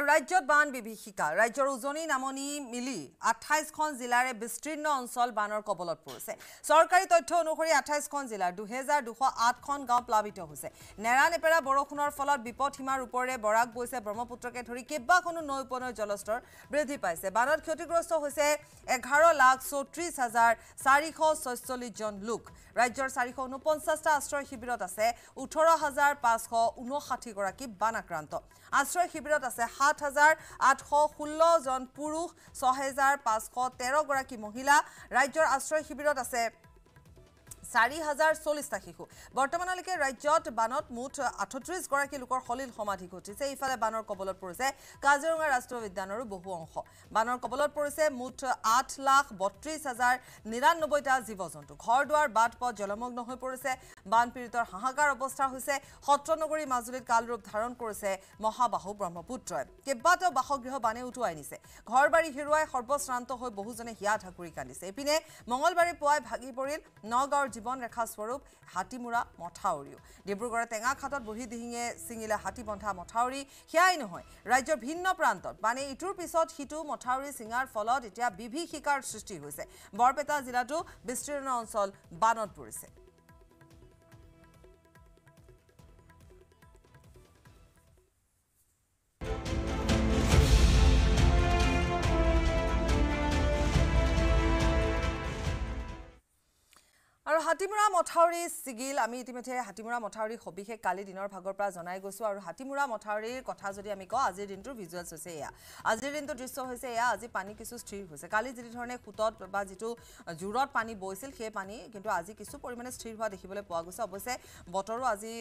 আৰু ৰাজ্যত বান বিভীষিকা ৰাজ্যৰ উজনি নামনি মিলি আঠাইছখন জিলাৰে বিস্তীৰ্ণ অঞ্চল বানৰ কবলত পৰিছে চৰকাৰী তথ্য অনুসৰি আঠাইছখন জিলাৰ দুহেজাৰ দুশ আঠখন গাঁও প্লাৱিত হৈছে নেৰানেপেৰা বৰষুণৰ ফলত বিপদসীমাৰ ওপৰেৰে বৰাক বৈছে ব্ৰহ্মপুত্ৰকে ধৰি কেইবাখনো নৈ উপনৈৰ জলস্তৰ বৃদ্ধি পাইছে বানত ক্ষতিগ্ৰস্ত হৈছে এঘাৰ লাখ চৌত্ৰিছ হাজাৰ চাৰিশ ছয়চল্লিছজন লোক ৰাজ্যৰ চাৰিশ ঊনপঞ্চাছটা আশ্ৰয় শিবিৰত আছে ওঠৰ হাজাৰ পাঁচশ ঊনষাঠিগৰাকী বান আক্ৰান্ত আশ্ৰয় শিবিৰত আছে সাত আঠ হাজাৰ আঠশ ষোল্লজন পুৰুষ ছহেজাৰ পাঁচশ তেৰগৰাকী মহিলা ৰাজ্যৰ আশ্ৰয় শিবিৰত আছে চাৰি হাজাৰ চল্লিছটা শিশু বৰ্তমানলৈকে ৰাজ্যত বানত মুঠ আঠত্ৰিছগৰাকী লোকৰ সলিল সমাধি ঘটিছে ইফালে বানৰ কবলত পৰিছে কাজিৰঙা ৰাষ্ট্ৰীয় উদ্যানৰো বহু অংশ বানৰ কবলত পৰিছে মুঠ আঠ লাখ বত্ৰিছ হাজাৰ নিৰান্নব্বৈটা জীৱ জন্তু ঘৰ দুৱাৰ বাট পথ জলমগ্ন হৈ পৰিছে বানপীড়িতৰ হাহাকাৰ অৱস্থা হৈছে সত্ৰনগৰী মাজুলীত কালৰূপ ধাৰণ কৰিছে মহাবাহু ব্ৰহ্মপুত্ৰই কেইবাটাও বাসগৃহ বানে উটুৱাই নিছে ঘৰ বাৰী হেৰুৱাই সৰ্বশ্ৰান্ত হৈ বহুজনে হিয়া ঢাকুৰি কান্দিছে ইপিনে মঙলবাৰে পুৱাই ভাগি পৰিল নগাঁৱৰ জীৱন ৰেখা স্বৰূপ হাতীমোৰা মথাউৰিও ডিব্ৰুগড়ৰ টেঙাখাটত বহি দিহিঙে ছিঙিলে হাতী বন্ধা মথাউৰি সেয়াই নহয় ৰাজ্যৰ ভিন্ন প্ৰান্তত বানে ইটোৰ পিছত সিটো মথাউৰি চিঙাৰ ফলত এতিয়া বিভীষিকাৰ সৃষ্টি হৈছে বৰপেটা জিলাতো বিস্তীৰ্ণ অঞ্চল বানত পৰিছে হাতিমুৰা মঠাউৰি চিগিল আমি ইতিমধ্যে হাতিমুৰা মঠাউৰি সবিশেষ কালি দিনৰ ভাগৰ পৰা জনাই গৈছোঁ আৰু হাতিমুৰা মঠাউৰিৰ কথা যদি আমি কওঁ আজিৰ দিনটোৰ ভিজুৱেলছ হৈছে এয়া আজিৰ দিনটোৰ দৃশ্য হৈছে এয়া আজি পানী কিছু স্থিৰ হৈছে কালি যিধৰণে সোঁতত বা যিটো জোৰত পানী বৈছিল সেই পানী কিন্তু আজি কিছু পৰিমাণে স্থিৰ হোৱা দেখিবলৈ পোৱা গৈছে অৱশ্যে বতৰো আজি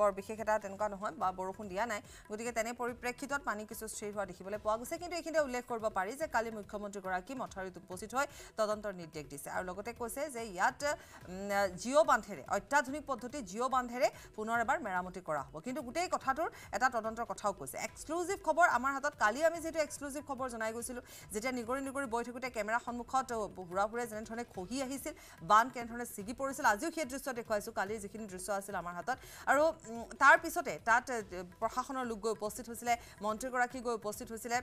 বৰ বিশেষ এটা তেনেকুৱা নহয় বা বৰষুণ দিয়া নাই গতিকে তেনে পৰিপ্ৰেক্ষিতত পানী কিছু স্থিৰ হোৱা দেখিবলৈ পোৱা গৈছে কিন্তু এইখিনিতে উল্লেখ কৰিব পাৰি যে কালি মুখ্যমন্ত্ৰীগৰাকী মঠাউৰিত উপস্থিত হৈ তদন্তৰ নিৰ্দেশ দিছে আৰু লগতে কৈছে যে ইয়াত জিঅ' বান্ধেৰে অত্যাধুনিক পদ্ধতি জিঅ' বান্ধেৰে পুনৰ এবাৰ মেৰামতি কৰা হ'ব কিন্তু গোটেই কথাটোৰ এটা তদন্তৰ কথাও কৈছে এক্সক্লুজিভ খবৰ আমাৰ হাতত কালি আমি যিটো এক্সক্লুজিভ খবৰ জনাই গৈছিলোঁ যেতিয়া নিগৰি নিগৰি বৈ থাকোঁতে কেমেৰা সন্মুখত ঘূৰা ফুৰে যেনেধৰণে খহি আহিছিল বান কেনেধৰণে ছিগি পৰিছিল আজিও সেই দৃশ্য দেখুৱাইছোঁ কালিৰ যিখিনি দৃশ্য আছিল আমাৰ হাতত আৰু তাৰপিছতে তাত প্ৰশাসনৰ লোক গৈ উপস্থিত হৈছিলে মন্ত্ৰীগৰাকী গৈ উপস্থিত হৈছিলে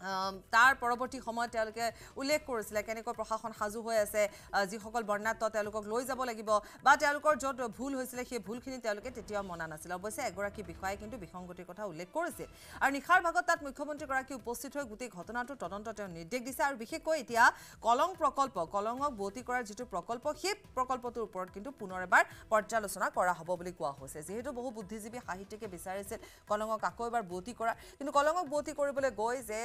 তাৰ পৰৱৰ্তী সময়ত তেওঁলোকে উল্লেখ কৰিছিলে কেনেকৈ প্ৰশাসন সাজু হৈ আছে যিসকল বৰ্ণাত্য তেওঁলোকক লৈ যাব লাগিব বা তেওঁলোকৰ য'ত ভুল হৈছিলে সেই ভুলখিনি তেওঁলোকে তেতিয়াও মনা নাছিল অৱশ্যে এগৰাকী বিষয়াই কিন্তু বিসংগতিৰ কথা উল্লেখ কৰিছিল আৰু নিশাৰ ভাগত তাত মুখ্যমন্ত্ৰীগৰাকী উপস্থিত হৈ গোটেই ঘটনাটোৰ তদন্ত তেওঁ নিৰ্দেশ দিছে আৰু বিশেষকৈ এতিয়া কলং প্ৰকল্প কলঙক বুৱতি কৰাৰ যিটো প্ৰকল্প সেই প্ৰকল্পটোৰ ওপৰত কিন্তু পুনৰ এবাৰ পৰ্যালোচনা কৰা হ'ব বুলি কোৱা হৈছে যিহেতু বহু বুদ্ধিজীৱী সাহিত্যিকে বিচাৰিছিল কলঙক আকৌ এবাৰ বুৱতি কৰাৰ কিন্তু কলঙক বুৱতি কৰিবলৈ গৈ যে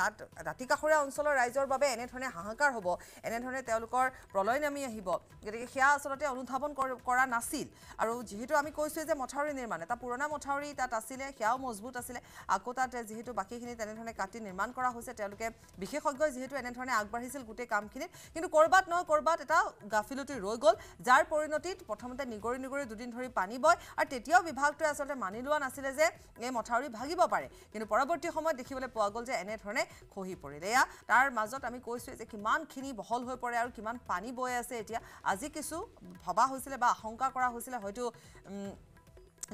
তাত ৰাতি কাষৰীয়া অঞ্চলৰ ৰাইজৰ বাবে এনেধৰণে হাহাকাৰ হ'ব এনেধৰণে তেওঁলোকৰ প্ৰলয় নামি আহিব গতিকে সেয়া আচলতে অনুধাৱন কৰা নাছিল আৰু যিহেতু আমি কৈছোঁ যে মথাউৰি নিৰ্মাণ এটা পুৰণা মথাউৰি তাত আছিলে সেয়াও মজবুত আছিলে আকৌ তাত যিহেতু বাকীখিনি তেনেধৰণে কাটি নিৰ্মাণ কৰা হৈছে তেওঁলোকে বিশেষজ্ঞ যিহেতু এনেধৰণে আগবাঢ়িছিল গোটেই কামখিনিত কিন্তু ক'ৰবাত নহয় ক'ৰবাত এটা গাফিলতি ৰৈ গ'ল যাৰ পৰিণতিত প্ৰথমতে নিগৰি নিগৰি দুদিন ধৰি পানী বয় আৰু তেতিয়াও বিভাগটোৱে আচলতে মানি লোৱা নাছিলে যে এই মথাউৰি ভাগিব পাৰে কিন্তু পৰৱৰ্তী সময়ত দেখিবলৈ পোৱা গ'ল যে এনেধৰণে খহি পৰিল এয়া তাৰ মাজত আমি কৈছোঁৱেই যে কিমানখিনি বহল হৈ পৰে আৰু কিমান পানী বৈ আছে এতিয়া আজি কিছু ভবা হৈছিলে বা আশংকা কৰা হৈছিলে হয়তো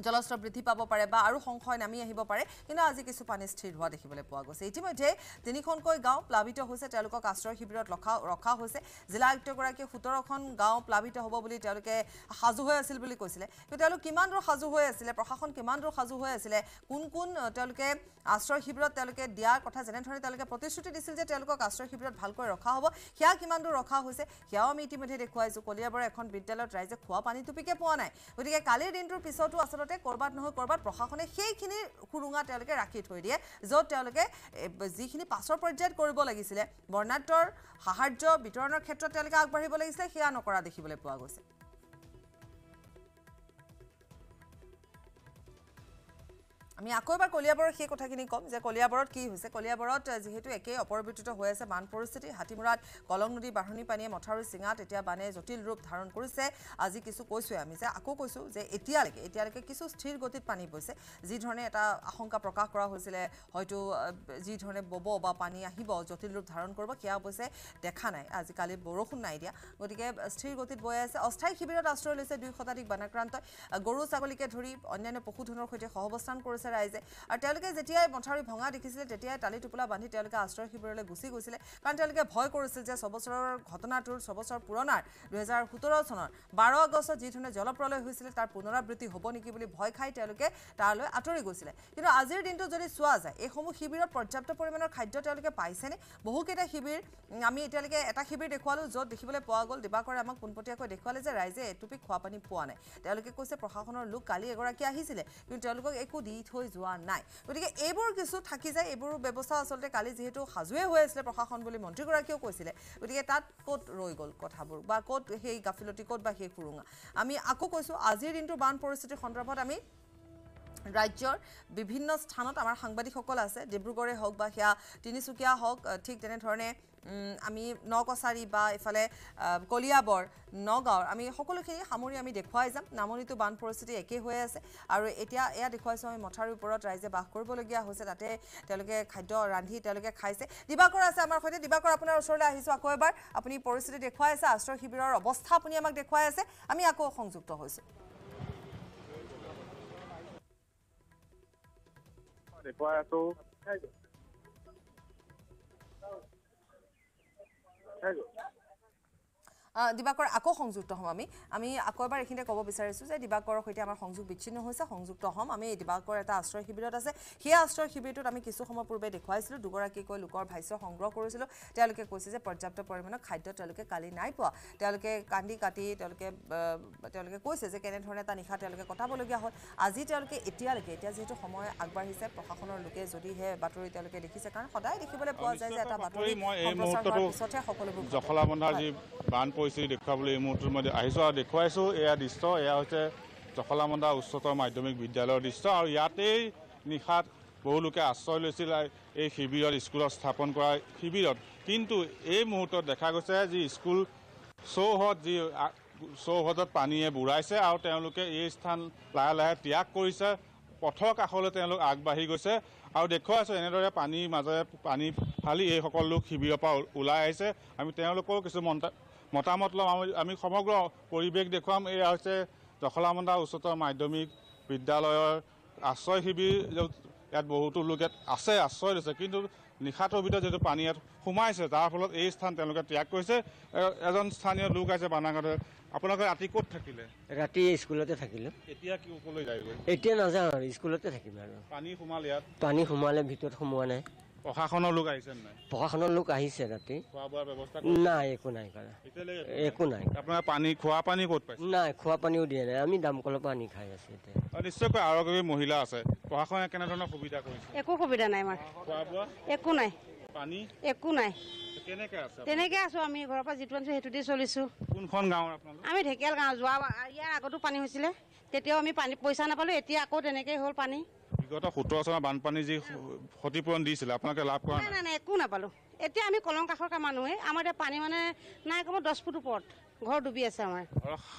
জলস্তৰ বৃদ্ধি পাব পাৰে বা আৰু সংশয় নামি আহিব পাৰে কিন্তু আজি কিছু পানী স্থিৰ হোৱা দেখিবলৈ পোৱা গৈছে ইতিমধ্যে তিনিখনকৈ গাঁও প্লাৱিত হৈছে তেওঁলোকক আশ্ৰয় শিবিৰত ৰখা ৰখা হৈছে জিলা আয়ুক্তগৰাকীয়ে সোতৰখন গাঁও প্লাৱিত হ'ব বুলি তেওঁলোকে সাজু হৈ আছিল বুলি কৈছিলে তেওঁলোক কিমান দূৰ সাজু হৈ আছিলে প্ৰশাসন কিমান দূৰ সাজু হৈ আছিলে কোন কোন তেওঁলোকে আশ্ৰয় শিবিৰত তেওঁলোকে দিয়াৰ কথা যেনেধৰণে তেওঁলোকে প্ৰতিশ্ৰুতি দিছিল যে তেওঁলোকক আশ্ৰয় শিবিৰত ভালকৈ ৰখা হব সেয়া কিমান দূৰ ৰখা হৈছে সেয়াও আমি ইতিমধ্যে দেখুৱাইছোঁ কলিয়াবৰ এখন বিদ্যালয়ত ৰাইজে খোৱা পানী টুপিকে পোৱা নাই গতিকে কালিৰ দিনটোৰ পিছতো আচলতে ক'ৰবাত নহয় ক'ৰবাত প্ৰশাসনে সেইখিনি সুৰুঙা তেওঁলোকে ৰাখি থৈ দিয়ে যত তেওঁলোকে যিখিনি পাছৰ পৰ্যায়ত কৰিব লাগিছিলে সাহাৰ্য বিতৰণৰ ক্ষেত্ৰত তেওঁলোকে আগবাঢ়িব লাগিছিলে সেয়া নকৰা দেখিবলৈ পোৱা গৈছে আমি আকৌ এবাৰ কলিয়াবৰৰ সেই কথাখিনি ক'ম যে কলিয়াবৰত কি হৈছে কলিয়াবৰত যিহেতু একেই অপৰিবৃত হৈ আছে বান পৰিস্থিতি হাতীমৰাত কলং নদী বাঢ়নি পানীয়ে মথাউৰি চিঙাত এতিয়া বানে জটিল ৰূপ ধাৰণ কৰিছে আজি কিছু কৈছোঁৱে আমি যে আকৌ কৈছোঁ যে এতিয়ালৈকে এতিয়ালৈকে কিছু স্থিৰ গতিত পানী বৈছে যিধৰণে এটা আশংকা প্ৰকাশ কৰা হৈছিলে হয়তো যিধৰণে বব বা পানী আহিব জটিল ৰূপ ধাৰণ কৰিব সেয়া অৱশ্যে দেখা নাই আজিকালি বৰষুণ নাই দিয়া গতিকে স্থিৰ গতিত বৈ আছে অস্থায়ী শিবিৰত আশ্ৰয় লৈছে দুই শতাধিক বানাক্ৰান্তই গৰু ছাগলীকে ধৰি অন্যান্য পশুধনৰ সৈতে সহৱস্থান কৰিছে ৰাইজে আৰু তেওঁলোকে যেতিয়াই মথাউৰি ভঙা দেখিছিলে তেতিয়াই তালি টোপোলা বান্ধি তেওঁলোকে আশ্ৰয় শিবিৰলৈ গুচি গৈছিলে কাৰণ তেওঁলোকে ভয় কৰিছিল যে ছবছৰৰ ঘটনাটোৰ ছবছৰ পুৰণাৰ দুহেজাৰ সোতৰ চনৰ বাৰ আগষ্টত যিধৰণে জলপ্ৰলয় হৈছিলে তাৰ পুনৰাবৃত্তি হ'ব নেকি বুলি ভয় খাই তেওঁলোকে তালৈ আঁতৰি গৈছিলে কিন্তু আজিৰ দিনটো যদি চোৱা যায় এইসমূহ শিবিৰত পৰ্যাপ্ত পৰিমাণৰ খাদ্য তেওঁলোকে পাইছেনে বহুকেইটা শিবিৰ আমি এতিয়ালৈকে এটা শিবিৰ দেখুৱালোঁ য'ত দেখিবলৈ পোৱা গ'ল দিবাকৰে আমাক পোনপটীয়াকৈ দেখুৱালে যে ৰাইজে এটুপি খোৱা পানী পোৱা নাই তেওঁলোকে কৈছে প্ৰশাসনৰ লোক কালি এগৰাকী আহিছিলে কিন্তু তেওঁলোকক একো দি থৈ হৈ যোৱা নাই গতিকে এইবোৰ কিছু থাকি যায় এইবোৰ ব্যৱস্থা আচলতে কালি যিহেতু সাজুৱে হৈ আছিলে প্ৰশাসন বুলি মন্ত্ৰীগৰাকীয়েও কৈছিলে গতিকে তাত ক'ত ৰৈ গ'ল কথাবোৰ বা ক'ত সেই গাফিলতি ক'ত বা সেই সুৰুঙা আমি আকৌ কৈছোঁ আজিৰ দিনটোৰ বান পৰিস্থিতিৰ সন্দৰ্ভত আমি ৰাজ্যৰ বিভিন্ন স্থানত আমাৰ সাংবাদিকসকল আছে ডিব্ৰুগড়ে হওক বা সেয়া তিনিচুকীয়া হওক ঠিক তেনেধৰণে আমি নকছাৰী বা এইফালে কলিয়াবৰ নগাঁৱৰ আমি সকলোখিনি সামৰি আমি দেখুৱাই যাম নামনিটো বান পৰিস্থিতি একেই হৈ আছে আৰু এতিয়া এয়া দেখুৱাইছোঁ আমি মথাৰীৰ ওপৰত ৰাইজে বাস কৰিবলগীয়া হৈছে তাতে তেওঁলোকে খাদ্য ৰান্ধি তেওঁলোকে খাইছে দিবাকৰ আছে আমাৰ সৈতে দিবাকৰ আপোনাৰ ওচৰলৈ আহিছোঁ আকৌ এবাৰ আপুনি পৰিস্থিতি দেখুৱাই আছে আশ্ৰয় শিবিৰৰ অৱস্থা আপুনি আমাক দেখুৱাই আছে আমি আকৌ সংযুক্ত হৈছোঁ দেখুৱাই আছোঁ tego. দিবাকৰ আকৌ সংযুক্ত হ'ম আমি আমি আকৌ এবাৰ এইখিনিতে ক'ব বিচাৰিছোঁ যে দিবাকৰৰ সৈতে আমাৰ সংযোগ বিচ্ছিন্ন হৈছে সংযুক্ত হ'ম আমি এই দিবাকৰ এটা আশ্ৰয় শিবিৰত আছে সেই আশ্ৰয় শিবিৰটোত আমি কিছু সময় পূৰ্বে দেখুৱাইছিলোঁ দুগৰাকীকৈ লোকৰ ভাষ্য সংগ্ৰহ কৰিছিলোঁ তেওঁলোকে কৈছে যে পৰ্যাপ্ত পৰিমাণৰ খাদ্য তেওঁলোকে কালি নাই পোৱা তেওঁলোকে কান্দি কাটি তেওঁলোকে তেওঁলোকে কৈছে যে কেনেধৰণে এটা নিশা তেওঁলোকে কটাবলগীয়া হ'ল আজি তেওঁলোকে এতিয়ালৈকে এতিয়া যিহেতু সময় আগবাঢ়িছে প্ৰশাসনৰ লোকে যদিহে বাতৰি তেওঁলোকে দেখিছে কাৰণ সদায় দেখিবলৈ পোৱা যায় যে এটা বাতৰি পিছতহে সকলোবোৰ পৰিস্থিতি দেখুৱাবলৈ এই মুহূৰ্তত মই আহিছোঁ আৰু দেখুৱাইছোঁ এয়া দৃশ্য এয়া হৈছে জখলামন্দা উচ্চতৰ মাধ্যমিক বিদ্যালয়ৰ দৃশ্য আৰু ইয়াতেই নিশাত বহুলোকে আশ্ৰয় লৈছিল এই শিবিৰত স্কুলত স্থাপন কৰা শিবিৰত কিন্তু এই মুহূৰ্তত দেখা গৈছে যি স্কুল চৌহদ যি চৌহদত পানীয়ে বুঢ়াইছে আৰু তেওঁলোকে এই স্থান লাহে লাহে ত্যাগ কৰিছে পথৰ কাষলৈ তেওঁলোক আগবাঢ়ি গৈছে আৰু দেখুৱাইছোঁ এনেদৰে পানীৰ মাজেৰে পানী ফালি এইসকল লোক শিবিৰৰ পৰা ওলাই আহিছে আমি তেওঁলোকৰ কিছু মন্ত মতামত ল'ম আমি আমি সমগ্ৰ পৰিৱেশ দেখুৱাম এয়া হৈছে জখলামন্দা উচ্চতৰ মাধ্যমিক বিদ্যালয়ৰ আশ্ৰয় শিবিৰ ইয়াত বহুতো লোক ইয়াত আছে আশ্ৰয় লৈছে কিন্তু নিশাটোৰ ভিতৰত যিহেতু পানী ইয়াত সোমাইছে তাৰ ফলত এই স্থান তেওঁলোকে ত্যাগ কৰিছে এজন স্থানীয় লোক আছে বানাগাঁৱতে আপোনালোকে ৰাতি ক'ত থাকিলে ৰাতি স্কুলতে থাকিলে এতিয়া কি ওপৰলৈ যায় এতিয়া নাযাওঁ আৰু স্কুলতে থাকিম আৰু পানী সোমালে ইয়াত পানী সোমালে ভিতৰত সোমোৱা নাই প্ৰশাসনৰ লোক আহিছে নাই প্ৰশাসনৰ লোক আহিছে ৰাতি খোৱা বোৱাৰ ব্যৱস্থা নাই একো নাই কৰা একো নাই আপোনাৰ পানী খোৱা পানী ক'ত পাইছে নাই খোৱা পানীও দিয়া নাই আমি দামকলৰ পানী খাই আছো এতিয়া নিশ্চয়কৈ আৰু কিবা মহিলা আছে প্ৰশাসনে কেনেধৰণৰ সুবিধা কৰিছে একো সুবিধা নাই আমাৰ খোৱা বোৱা একো নাই পানী একো নাই তেনেকে আছো আমি ঘৰৰ পৰা যিটো আনিছো সেইটোতে চলিছো কোনখন গাঁও আমি ঢেকিয়াল গাঁও যোৱা ইয়াৰ আগতো পানী হৈছিলে তেতিয়াও আমি পানী পইচা নাপালো এতিয়া আকৌ তেনেকেই হ'ল পানী বিগত সোতৰ চনৰ বানপানী যি ক্ষতিপূৰণ দিছিলে আপোনালোকে লাভ কৰা নাই নাই একো নাপালোঁ এতিয়া আমি কলং কাষৰ কাম মানুহে আমাৰ এতিয়া পানী মানে নাই কমেও দহ ফুট ওপৰত ঘৰ ডুবি আছে আমাৰ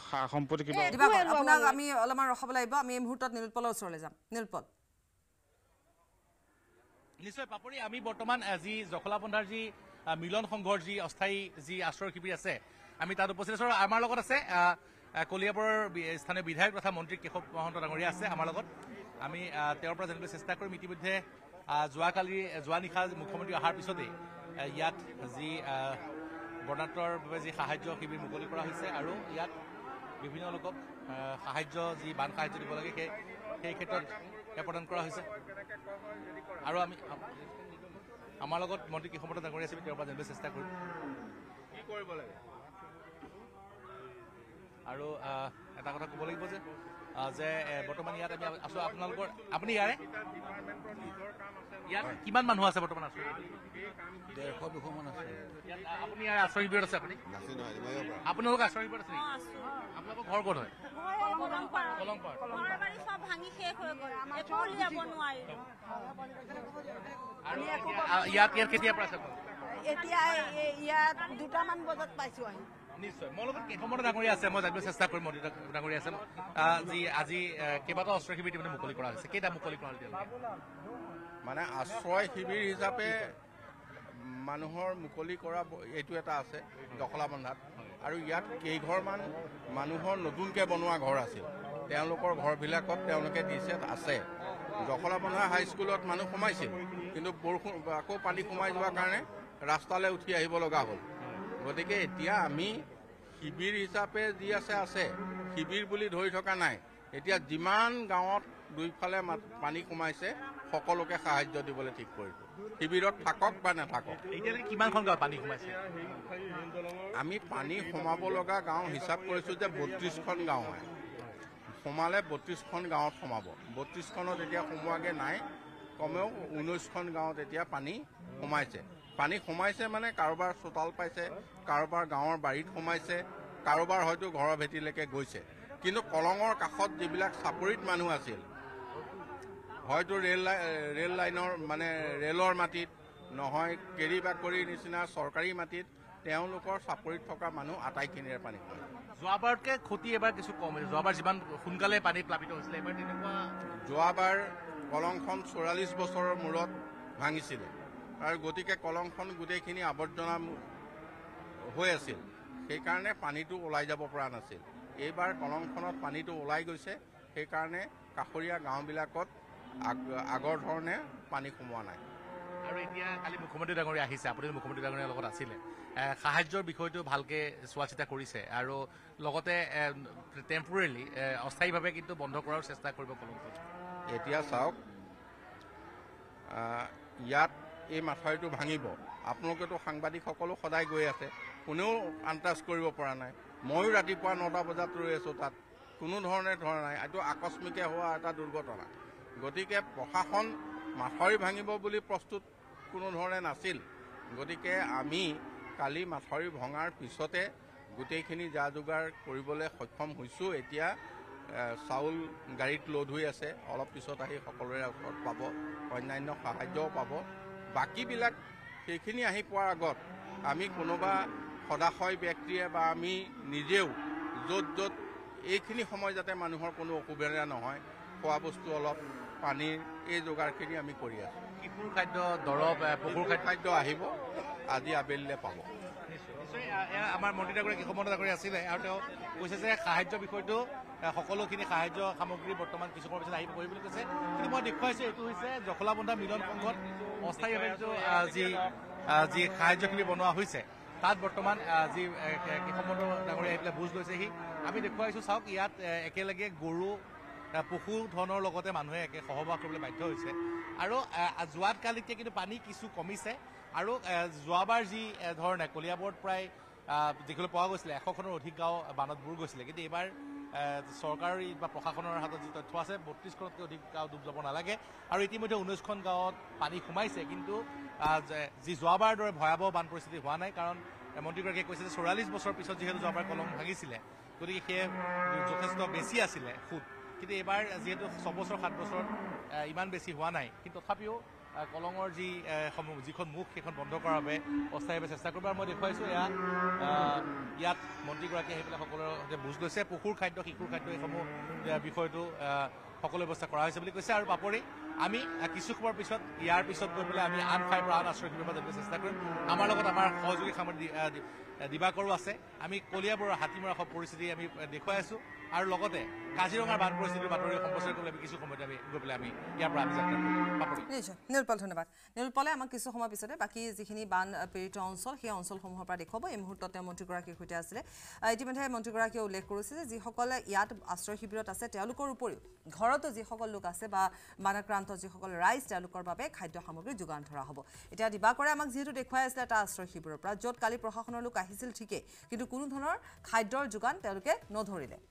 সা সম্পত্তি আমি অলপমান ৰখাব লাগিব আমি এই মুহূৰ্তত নীলোৎপলৰ ওচৰলৈ যাম নীলোৎপল নিশ্চয় পাপৰি আমি বৰ্তমান যি জখলা বন্ধাৰ যি মিলন সংঘৰ যি অস্থায়ী যি আশ্ৰয় শিবিৰ আছে আমি তাত উপস্থিত আছো আৰু আমাৰ লগত আছে কলিয়াবৰৰ স্থানীয় বিধায়ক তথা মন্ত্ৰী কেশৱ মহন্ত ডাঙৰীয়া আছে আমাৰ লগত আমি তেওঁৰ পৰা জানিবলৈ চেষ্টা কৰিম ইতিমধ্যে যোৱাকালি যোৱা নিশা মুখ্যমন্ত্ৰী অহাৰ পিছতেই ইয়াত যি বৰ্ণাঢ্যৰ বাবে যি সাহায্য শিবিৰ মুকলি কৰা হৈছে আৰু ইয়াত বিভিন্ন লোকক সাহায্য যি বান সাহায্য দিব লাগে সেই সেই ক্ষেত্ৰত সেৱা প্ৰদান কৰা হৈছে আৰু আমি আমাৰ লগত মন্ত্ৰী কৃষ্ণপ্ৰদ ডাঙৰীয়া আছে তেওঁৰ পৰা জানিবলৈ চেষ্টা কৰিম আৰু এটা কথা ক'ব লাগিব যে যে বৰ্তমান ইয়াত আমি আছো আপোনালোকৰ আপুনি ইয়াৰে ইয়াত কিমান মানুহ আছে বৰ্তমান আছো ডেৰশ দুশ মান আছে আপুনি ইয়াৰ আচৰি বিৰত আছে আপুনি আপোনালোক আচৰি বিৰত আছে আপোনালোকৰ ঘৰ ক'ত হয় ইয়াত ইয়াত কেতিয়াৰ পৰা আছে এতিয়া ইয়াত দুটামান বজাত পাইছো আহি মানে আশ্ৰয় শিবিৰ হিচাপে মানুহৰ মুকলি কৰা এইটো এটা আছে দখলা বন্ধাত আৰু ইয়াত কেইঘৰমান মানুহৰ নতুনকৈ বনোৱা ঘৰ আছিল তেওঁলোকৰ ঘৰবিলাকত তেওঁলোকে দিছে আছে দখলা বন্ধা হাইস্কুলত মানুহ সোমাইছিল কিন্তু বৰষুণ আকৌ পানী সোমাই যোৱাৰ কাৰণে ৰাস্তালৈ উঠি আহিব লগা হ'ল গতিকে এতিয়া আমি শিবিৰ হিচাপে যি আছে আছে শিবিৰ বুলি ধৰি থকা নাই এতিয়া যিমান গাঁৱত দুইফালে পানী সোমাইছে সকলোকে সাহায্য দিবলৈ ঠিক কৰিছোঁ শিবিৰত থাকক বা নাথাকক কিমানখন গাঁৱত পানী সোমাইছে আমি পানী সোমাব লগা গাঁও হিচাপ কৰিছোঁ যে বত্ৰিশখন গাঁৱে সোমালে বত্ৰিছখন গাঁৱত সোমাব বত্ৰিছখনত এতিয়া সোমোৱাগৈ নাই কমেও ঊনৈছখন গাঁৱত এতিয়া পানী সোমাইছে পানী সোমাইছে মানে কাৰোবাৰ চোতাল পাইছে কাৰোবাৰ গাঁৱৰ বাৰীত সোমাইছে কাৰোবাৰ হয়তো ঘৰৰ ভেটিলৈকে গৈছে কিন্তু কলঙৰ কাষত যিবিলাক চাপৰিত মানুহ আছিল হয়তো ৰেল ৰেল লাইনৰ মানে ৰেলৰ মাটিত নহয় কেৰি বাকৰিৰ নিচিনা চৰকাৰী মাটিত তেওঁলোকৰ চাপৰিত থকা মানুহ আটাইখিনিৰে পানী পায় যোৱাবাৰতকৈ ক্ষতি এবাৰ কিছু কম হৈছে যোৱাবাৰ যিমান সোনকালে পানী প্লাৱিত হৈছিলে এবাৰ তেনেকুৱা যোৱাবাৰ কলংখন চৌৰাল্লিছ বছৰৰ মূৰত ভাঙিছিলে আৰু গতিকে কলংখন গোটেইখিনি আৱৰ্জনা হৈ আছিল সেইকাৰণে পানীটো ওলাই যাব পৰা নাছিল এইবাৰ কলংখনত পানীটো ওলাই গৈছে সেইকাৰণে কাষৰীয়া গাঁওবিলাকত আগৰ ধৰণে পানী সোমোৱা নাই আৰু এতিয়া কালি মুখ্যমন্ত্ৰী ডাঙৰীয়া আহিছে আপুনি মুখ্যমন্ত্ৰী ডাঙৰীয়াৰ লগত আছিলে সাহায্যৰ বিষয়টো ভালকে চোৱা চিতা কৰিছে আৰু লগতে টেম্পৰেলি অস্থায়ীভাৱে কিন্তু বন্ধ কৰাৰ চেষ্টা কৰিব কলংখন এতিয়া চাওক ইয়াত এই মাথাৰিটো ভাঙিব আপোনালোকেতো সাংবাদিকসকলো সদায় গৈ আছে কোনেও আন্তাজ কৰিব পৰা নাই ময়ো ৰাতিপুৱা নটা বজাত ৰৈ আছোঁ তাত কোনো ধৰণে ধৰা নাই এইটো আকস্মিকে হোৱা এটা দুৰ্ঘটনা গতিকে প্ৰশাসন মাথাউৰি ভাঙিব বুলি প্ৰস্তুত কোনো ধৰণে নাছিল গতিকে আমি কালি মাথাউৰি ভঙাৰ পিছতে গোটেইখিনি যা যোগাৰ কৰিবলৈ সক্ষম হৈছোঁ এতিয়া চাউল গাড়ীত লোড হৈ আছে অলপ পিছত আহি সকলোৰে ওচৰত পাব অন্যান্য সাহাৰ্যও পাব বাকীবিলাক সেইখিনি আহি পোৱাৰ আগত আমি কোনোবা সদাশয় ব্যক্তিয়ে বা আমি নিজেও য'ত য'ত এইখিনি সময় যাতে মানুহৰ কোনো অসুবিধা নহয় খোৱা বস্তু অলপ পানীৰ এই যোগাৰখিনি আমি কৰি আছোঁ কিশোৰ খাদ্য দৰৱ পশুৰ খাদ্য আহিব আজি আবেলিলৈ পাব আমাৰ মন্ত্ৰী মন্ত্ৰীদাগৰাকী সমন্বয়গৰাকী আছিলে আৰু তেওঁ কৈছে যে সাহায্য বিষয়টো সকলোখিনি সাহায্য সামগ্ৰী বৰ্তমান কিছু পিছত আহি পৰিব বুলি কৈছে কিন্তু মই দেখুৱাইছোঁ এইটো হৈছে জখলাবন্ধা মিলন সংঘত অস্থায়ীভাৱে যি যি সাহায্যখিনি বনোৱা হৈছে তাত বৰ্তমান যি কৃষকমন্ত ডাঙৰীয়া আহি পেলাই বুজ লৈছেহি আমি দেখুৱাইছোঁ চাওক ইয়াত একেলগে গৰু পশু ধনৰ লগতে মানুহে একে সহবাস কৰিবলৈ বাধ্য হৈছে আৰু যোৱাকালিতকৈ কিন্তু পানী কিছু কমিছে আৰু যোৱাবাৰ যি ধৰণে কলিয়াবৰত প্ৰায় দেখিবলৈ পোৱা গৈছিলে এশখনৰ অধিক গাঁও বানত বুৰ গৈছিলে কিন্তু এইবাৰ চৰকাৰী বা প্ৰশাসনৰ হাতত যি তথ্য আছে বত্ৰিছখনতকৈ অধিক গাঁও ডুব যাব নালাগে আৰু ইতিমধ্যে ঊনৈছখন গাঁৱত পানী সোমাইছে কিন্তু যি যোৱাবাৰ দৰে ভয়াৱহ বান পৰিস্থিতি হোৱা নাই কাৰণ মন্ত্ৰীগৰাকীয়ে কৈছে যে চৌৰাল্লিছ বছৰ পিছত যিহেতু যোৱাবাৰ কলম ভাঙিছিলে গতিকে সেয়ে যথেষ্ট বেছি আছিলে সুত কিন্তু এইবাৰ যিহেতু ছবছৰ সাত বছৰত ইমান বেছি হোৱা নাই কিন্তু তথাপিও কলঙৰ যি সমূহ যিখন মুখ সেইখন বন্ধ কৰাৰ বাবে অস্থায়ীভাৱে চেষ্টা কৰিব আৰু মই দেখুৱাইছোঁ এয়া ইয়াত মন্ত্ৰীগৰাকীয়ে সেইবিলাক সকলোৰে সৈতে বুজ লৈছে পশুৰ খাদ্য শিশুৰ খাদ্য এইসমূহ বিষয়টো সকলো ব্যৱস্থা কৰা হৈছে বুলি কৈছে আৰু পাপৰি আমি কিছু সময়ৰ পিছত ইয়াৰ পিছত গৈ পেলাই আমি আন ঠাইৰ আন আশ্ৰয় গৃহ যাবলৈ চেষ্টা কৰিম আমাৰ লগত আমাৰ সহযোগী সামৰি দিবাকৰো আছে আমি কলিয়াবৰৰ হাতীমৰা পৰিস্থিতি আমি দেখুৱাই আছো আৰু লগতে কাজিৰঙাৰ বান পৰিস্থিতিৰ বাতৰি সম্প্ৰচাৰ কৰিবলৈ কিছু সময়তে আমি গৈ পেলাই আমি ইয়াৰ পৰা আমি যাত্ৰা নিৰুপল ধন্যবাদ নিৰুপলে আমাক কিছু সময়ৰ পিছতে বাকী যিখিনি বান পীড়িত অঞ্চল সেই অঞ্চলসমূহৰ পৰা দেখুৱাব এই মুহূৰ্তত তেওঁ মন্ত্ৰীগৰাকীৰ সৈতে আছিলে ইতিমধ্যে মন্ত্ৰীগৰাকীয়ে উল্লেখ কৰিছে যে যিসকলে ইয়াত আশ্ৰয় শিবিৰত আছে তেওঁলোকৰ উপৰিও ঘৰতো যিসকল লোক আছে বা বানাক্ৰান্ত আক্ৰান্ত যিসকল ৰাইজ তেওঁলোকৰ বাবে খাদ্য সামগ্ৰী যোগান ধৰা হ'ব এতিয়া দিবাকৰে আমাক যিহেতু দেখুৱাই আছিলে এটা আশ্ৰয় শিবিৰৰ পৰা য'ত কালি প্ৰশাসনৰ লোক আহিছিল ঠিকেই কিন্তু কোনো ধৰণৰ খাদ্যৰ যোগান তেওঁলোকে নধৰিলে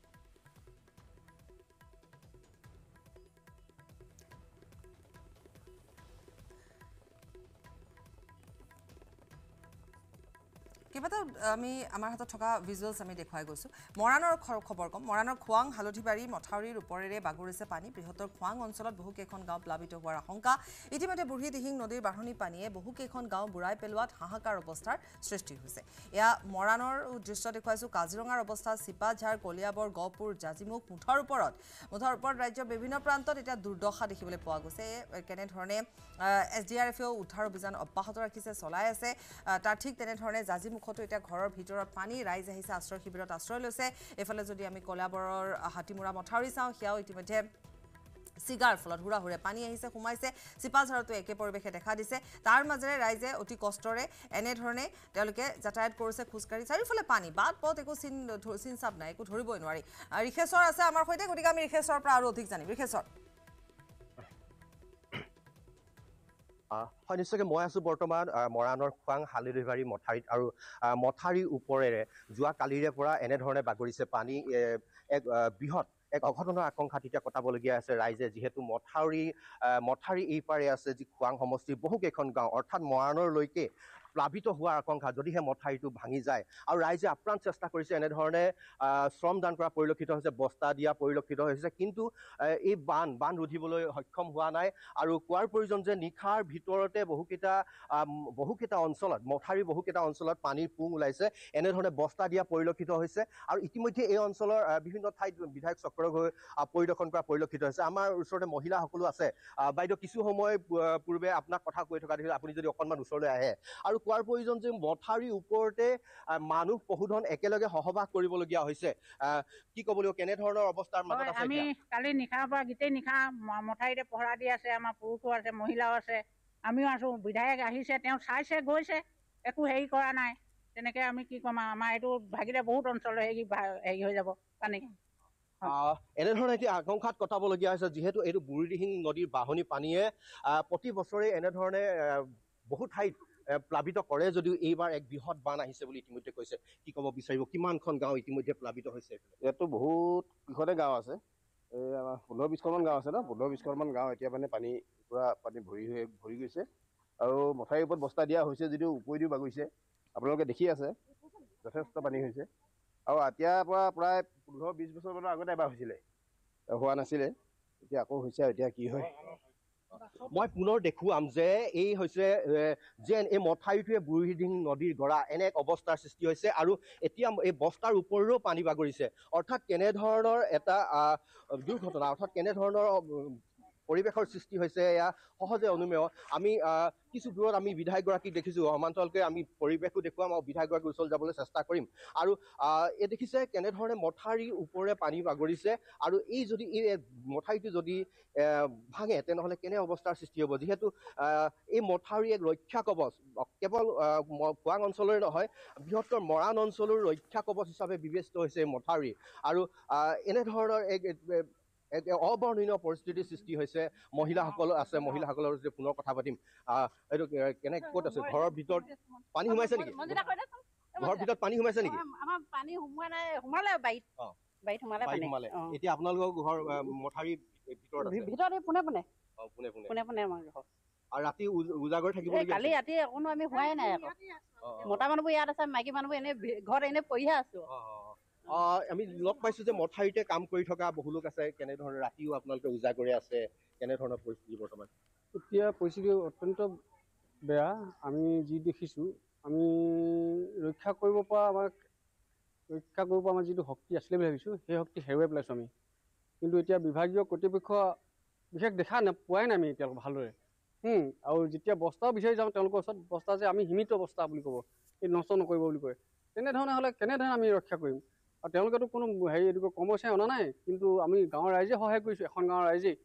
কিবা আমি আমাৰ হাতত থকা ভিজুৱেলছ আমি দেখুৱাই গৈছোঁ মৰাণৰ খবৰ কম মৰাণৰ খোৱাং হালধিবাৰী মথাউৰিৰ ওপৰেৰে বাগৰিছে পানী বৃহত্তৰ খোৱাং অঞ্চলত বহুকেইখন গাঁও প্লাৱিত হোৱাৰ আশংকা ইতিমধ্যে বুঢ়ী দিহিং নদীৰ বাঢ়নী পানীয়ে বহুকেইখন গাঁও বুঢ়াই পেলোৱাত হাহাকাৰ অৱস্থাৰ সৃষ্টি হৈছে এয়া মৰাণৰ দৃশ্য দেখুৱাইছোঁ কাজিৰঙাৰ অৱস্থা চিপাঝাৰ কলিয়াবৰ গহপুৰ জাজিমুখ মুঠৰ ওপৰত মুঠৰ ওপৰত ৰাজ্যৰ বিভিন্ন প্ৰান্তত এতিয়া দুৰ্দশা দেখিবলৈ পোৱা গৈছে কেনেধৰণে এছ ডি আৰ এফেও উদ্ধাৰ অভিযান অব্যাহত ৰাখিছে চলাই আছে তাৰ ঠিক তেনেধৰণে জাজিমুখ অংশটো এতিয়া ঘৰৰ ভিতৰত পানী ৰাইজ আহিছে আশ্ৰয় শিবিৰত আশ্ৰয় লৈছে এইফালে যদি আমি কলাবৰৰ হাতীমোৰা মথাউৰি চাওঁ সেয়াও ইতিমধ্যে চিগাৰ ফলত হুৰা হুৰে পানী আহিছে সোমাইছে চিপাঝাৰতো একে পৰিৱেশে দেখা দিছে তাৰ মাজেৰে ৰাইজে অতি কষ্টৰে এনেধৰণে তেওঁলোকে যাতায়াত কৰিছে খোজকাঢ়ি চাৰিওফালে পানী বাট পথ একো চিন চিন চাপ নাই একো ধৰিবই নোৱাৰি ঋষেশ্বৰ আছে আমাৰ সৈতে গতিকে আমি ঋষেশ্বৰৰ পৰা আৰু অধিক জানিম ঋষেশ্বৰ হয় নিশ্চয়কৈ মই আছো বৰ্তমান মৰাণৰ খোৱাং শালিবাৰী মথাউৰিত আৰু মথাৰীৰ ওপৰেৰে যোৱা কালিৰে পৰা এনেধৰণে বাগৰিছে পানী এক বৃহৎ এক অঘটনৰ আকাংক্ষা তেতিয়া কটাবলগীয়া আছে ৰাইজে যিহেতু মথাউৰি মথাউৰী এইপাৰে আছে যি খোৱাং সমষ্টিৰ বহুকেইখন গাঁও অৰ্থাৎ মৰাণৰলৈকে প্লাৱিত হোৱাৰ আকাংক্ষা যদিহে মথাৰিটো ভাঙি যায় আৰু ৰাইজে আপ্ৰাণ চেষ্টা কৰিছে এনেধৰণে শ্ৰমদান কৰা পৰিলক্ষিত হৈছে বস্তা দিয়া পৰিলক্ষিত হৈছে কিন্তু এই বান্ধ বান্ধ ৰুধিবলৈ সক্ষম হোৱা নাই আৰু কোৱাৰ প্ৰয়োজন যে নিশাৰ ভিতৰতে বহুকেইটা বহুকেইটা অঞ্চলত মথাৰিৰ বহুকেইটা অঞ্চলত পানীৰ পুং ওলাইছে এনেধৰণে বস্তা দিয়া পৰিলক্ষিত হৈছে আৰু ইতিমধ্যে এই অঞ্চলৰ বিভিন্ন ঠাইত বিধায়ক চক্ৰ চক্ৰগৈ পৰিদৰ্শন কৰা পৰিলক্ষিত হৈছে আমাৰ ওচৰতে মহিলাসকলো আছে বাইদেউ কিছু সময় পূৰ্বে আপোনাক কথা কৈ থকা দেখিলে আপুনি যদি অকণমান ওচৰলৈ আহে আৰু কোৱাৰ প্ৰয়োজন যে মথাউৰিৰ ওপৰতে মানুহ পশুধন একেলগে সহবাস কৰিবলগীয়া হৈছে কি ক'ব লাগিব কেনেধৰণৰ অৱস্থাৰ মাজত আমি কালি নিশাৰ পৰা গোটেই নিশা মথাউৰিতে পহৰা দি আছে আমাৰ পুৰুষো আছে মহিলাও আছে আমিও আছোঁ বিধায়ক আহিছে তেওঁ চাইছে গৈছে একো হেৰি কৰা নাই তেনেকৈ আমি কি ক'ম আমাৰ এইটো ভাগিলে বহুত অঞ্চল হেৰি হেৰি হৈ যাব পানী এনেধৰণে এতিয়া আকাংক্ষাত কটাবলগীয়া হৈছে যিহেতু এইটো বুৰিদিহিং নদীৰ বাঢ়নী পানীয়ে প্ৰতি বছৰে এনেধৰণে বহু ঠাইত প্লাবিত কৰে যদিও এইবাৰ এক বৃহৎ বান আহিছে বুলি ইতিমধ্যে কৈছে কি ক'ব বিচাৰিব কিমানখন গাঁও ইতিমধ্যে প্লাবিত হৈছে ইয়াততো বহুত কিখনে গাঁও আছে এই আমাৰ পোন্ধৰ বিছখনমান গাঁও আছে ন পোন্ধৰ বিছখনমান গাঁও এতিয়া মানে পানী পূৰা পানী ভৰি হৈ ভৰি গৈছে আৰু মথাউৰিৰ ওপৰত বস্তা দিয়া হৈছে যদিও উপৰিও বাগৰিছে আপোনালোকে দেখি আছে যথেষ্ট পানী হৈছে আৰু এতিয়াৰ পৰা প্ৰায় পোন্ধৰ বিছ বছৰমানৰ আগতে এবাৰ হৈছিলে হোৱা নাছিলে এতিয়া আকৌ হৈছে আৰু এতিয়া কি হয় মই পুনৰ দেখুৱাম যে এই হৈছে যেন এই মথাউৰিটোৱে বুঢ়ীদিং নদীৰ গৰা এনে এক অৱস্থাৰ সৃষ্টি হৈছে আৰু এতিয়া এই বস্তাৰ ওপৰেও পানী বাগৰিছে অৰ্থাৎ কেনেধৰণৰ এটা দুৰ্ঘটনা অৰ্থাৎ কেনেধৰণৰ পৰিৱেশৰ সৃষ্টি হৈছে এয়া সহজে অনুমেয় আমি কিছু দূৰত আমি বিধায়কগৰাকীক দেখিছোঁ সমান্তৰালকে আমি পৰিৱেশটো দেখুৱাম আৰু বিধায়কগৰাকীৰ ওচৰলৈ যাবলৈ চেষ্টা কৰিম আৰু এই দেখিছে কেনেধৰণে মথাউৰিৰ ওপৰে পানী বাগৰিছে আৰু এই যদি এই মথাউৰিটো যদি ভাঙে তেনেহ'লে কেনে অৱস্থাৰ সৃষ্টি হ'ব যিহেতু এই মথাউৰি এক ৰক্ষা কবচ কেৱল খোৱাং অঞ্চলৰে নহয় বৃহত্তৰ মৰাণ অঞ্চলৰ ৰক্ষা কবচ হিচাপে বিবেচিত হৈছে এই মথাউৰি আৰু এনেধৰণৰ এক অবৰ্ণনীয় পৰিস্থিতিৰ সৃষ্টি হৈছে মহিলাসকল আছে মহিলাসকলৰ যদি পুনৰ কথা পাতিম এইটো কেনে ক'ত আছে ঘৰৰ ভিতৰত পানী সোমাইছে নেকি ঘৰৰ ভিতৰত পানী সোমাইছে নেকি সোমালে এতিয়া আপোনালোকৰ ঘৰ মথাৰী পোনে পোনে ৰাতি উজাগৰ মতা মানুহবোৰ ইয়াত আছে মাইকী মানুহবোৰ এনেই ঘৰত এনেই পৰিহে আছো আমি লগ পাইছোঁ যে মথাউৰিতে কাম কৰি থকা বহু লোক আছে কেনেধৰণে ৰাতিও আপোনালোকে উজাগৰে আছে কেনেধৰণৰ পৰিস্থিতি বৰ্তমান এতিয়া পৰিস্থিতি অত্যন্ত বেয়া আমি যি দেখিছো আমি ৰক্ষা কৰিব পৰা আমাক ৰক্ষা কৰিব পৰা আমাৰ যিটো শক্তি আছিলে বুলি ভাবিছোঁ সেই শক্তি হেৰুৱাই পেলাইছো আমি কিন্তু এতিয়া বিভাগীয় কৰ্তৃপক্ষ বিশেষ দেখা পোৱাই নাই আমি এতিয়া ভালদৰে আৰু যেতিয়া বস্তাও বিচাৰি যাওঁ তেওঁলোকৰ ওচৰত বস্তা যে আমি সীমিত বস্তা বুলি ক'ব এই নষ্ট নকৰিব বুলি কয় তেনেধৰণে হ'লে কেনেধৰণে আমি ৰক্ষা কৰিম আৰু তেওঁলোকেতো কোনো হেৰি এইটো কৰ্মচাৰী অনা নাই কিন্তু আমি গাঁৱৰ ৰাইজে সহায় কৰিছোঁ এখন গাঁৱৰ ৰাইজেই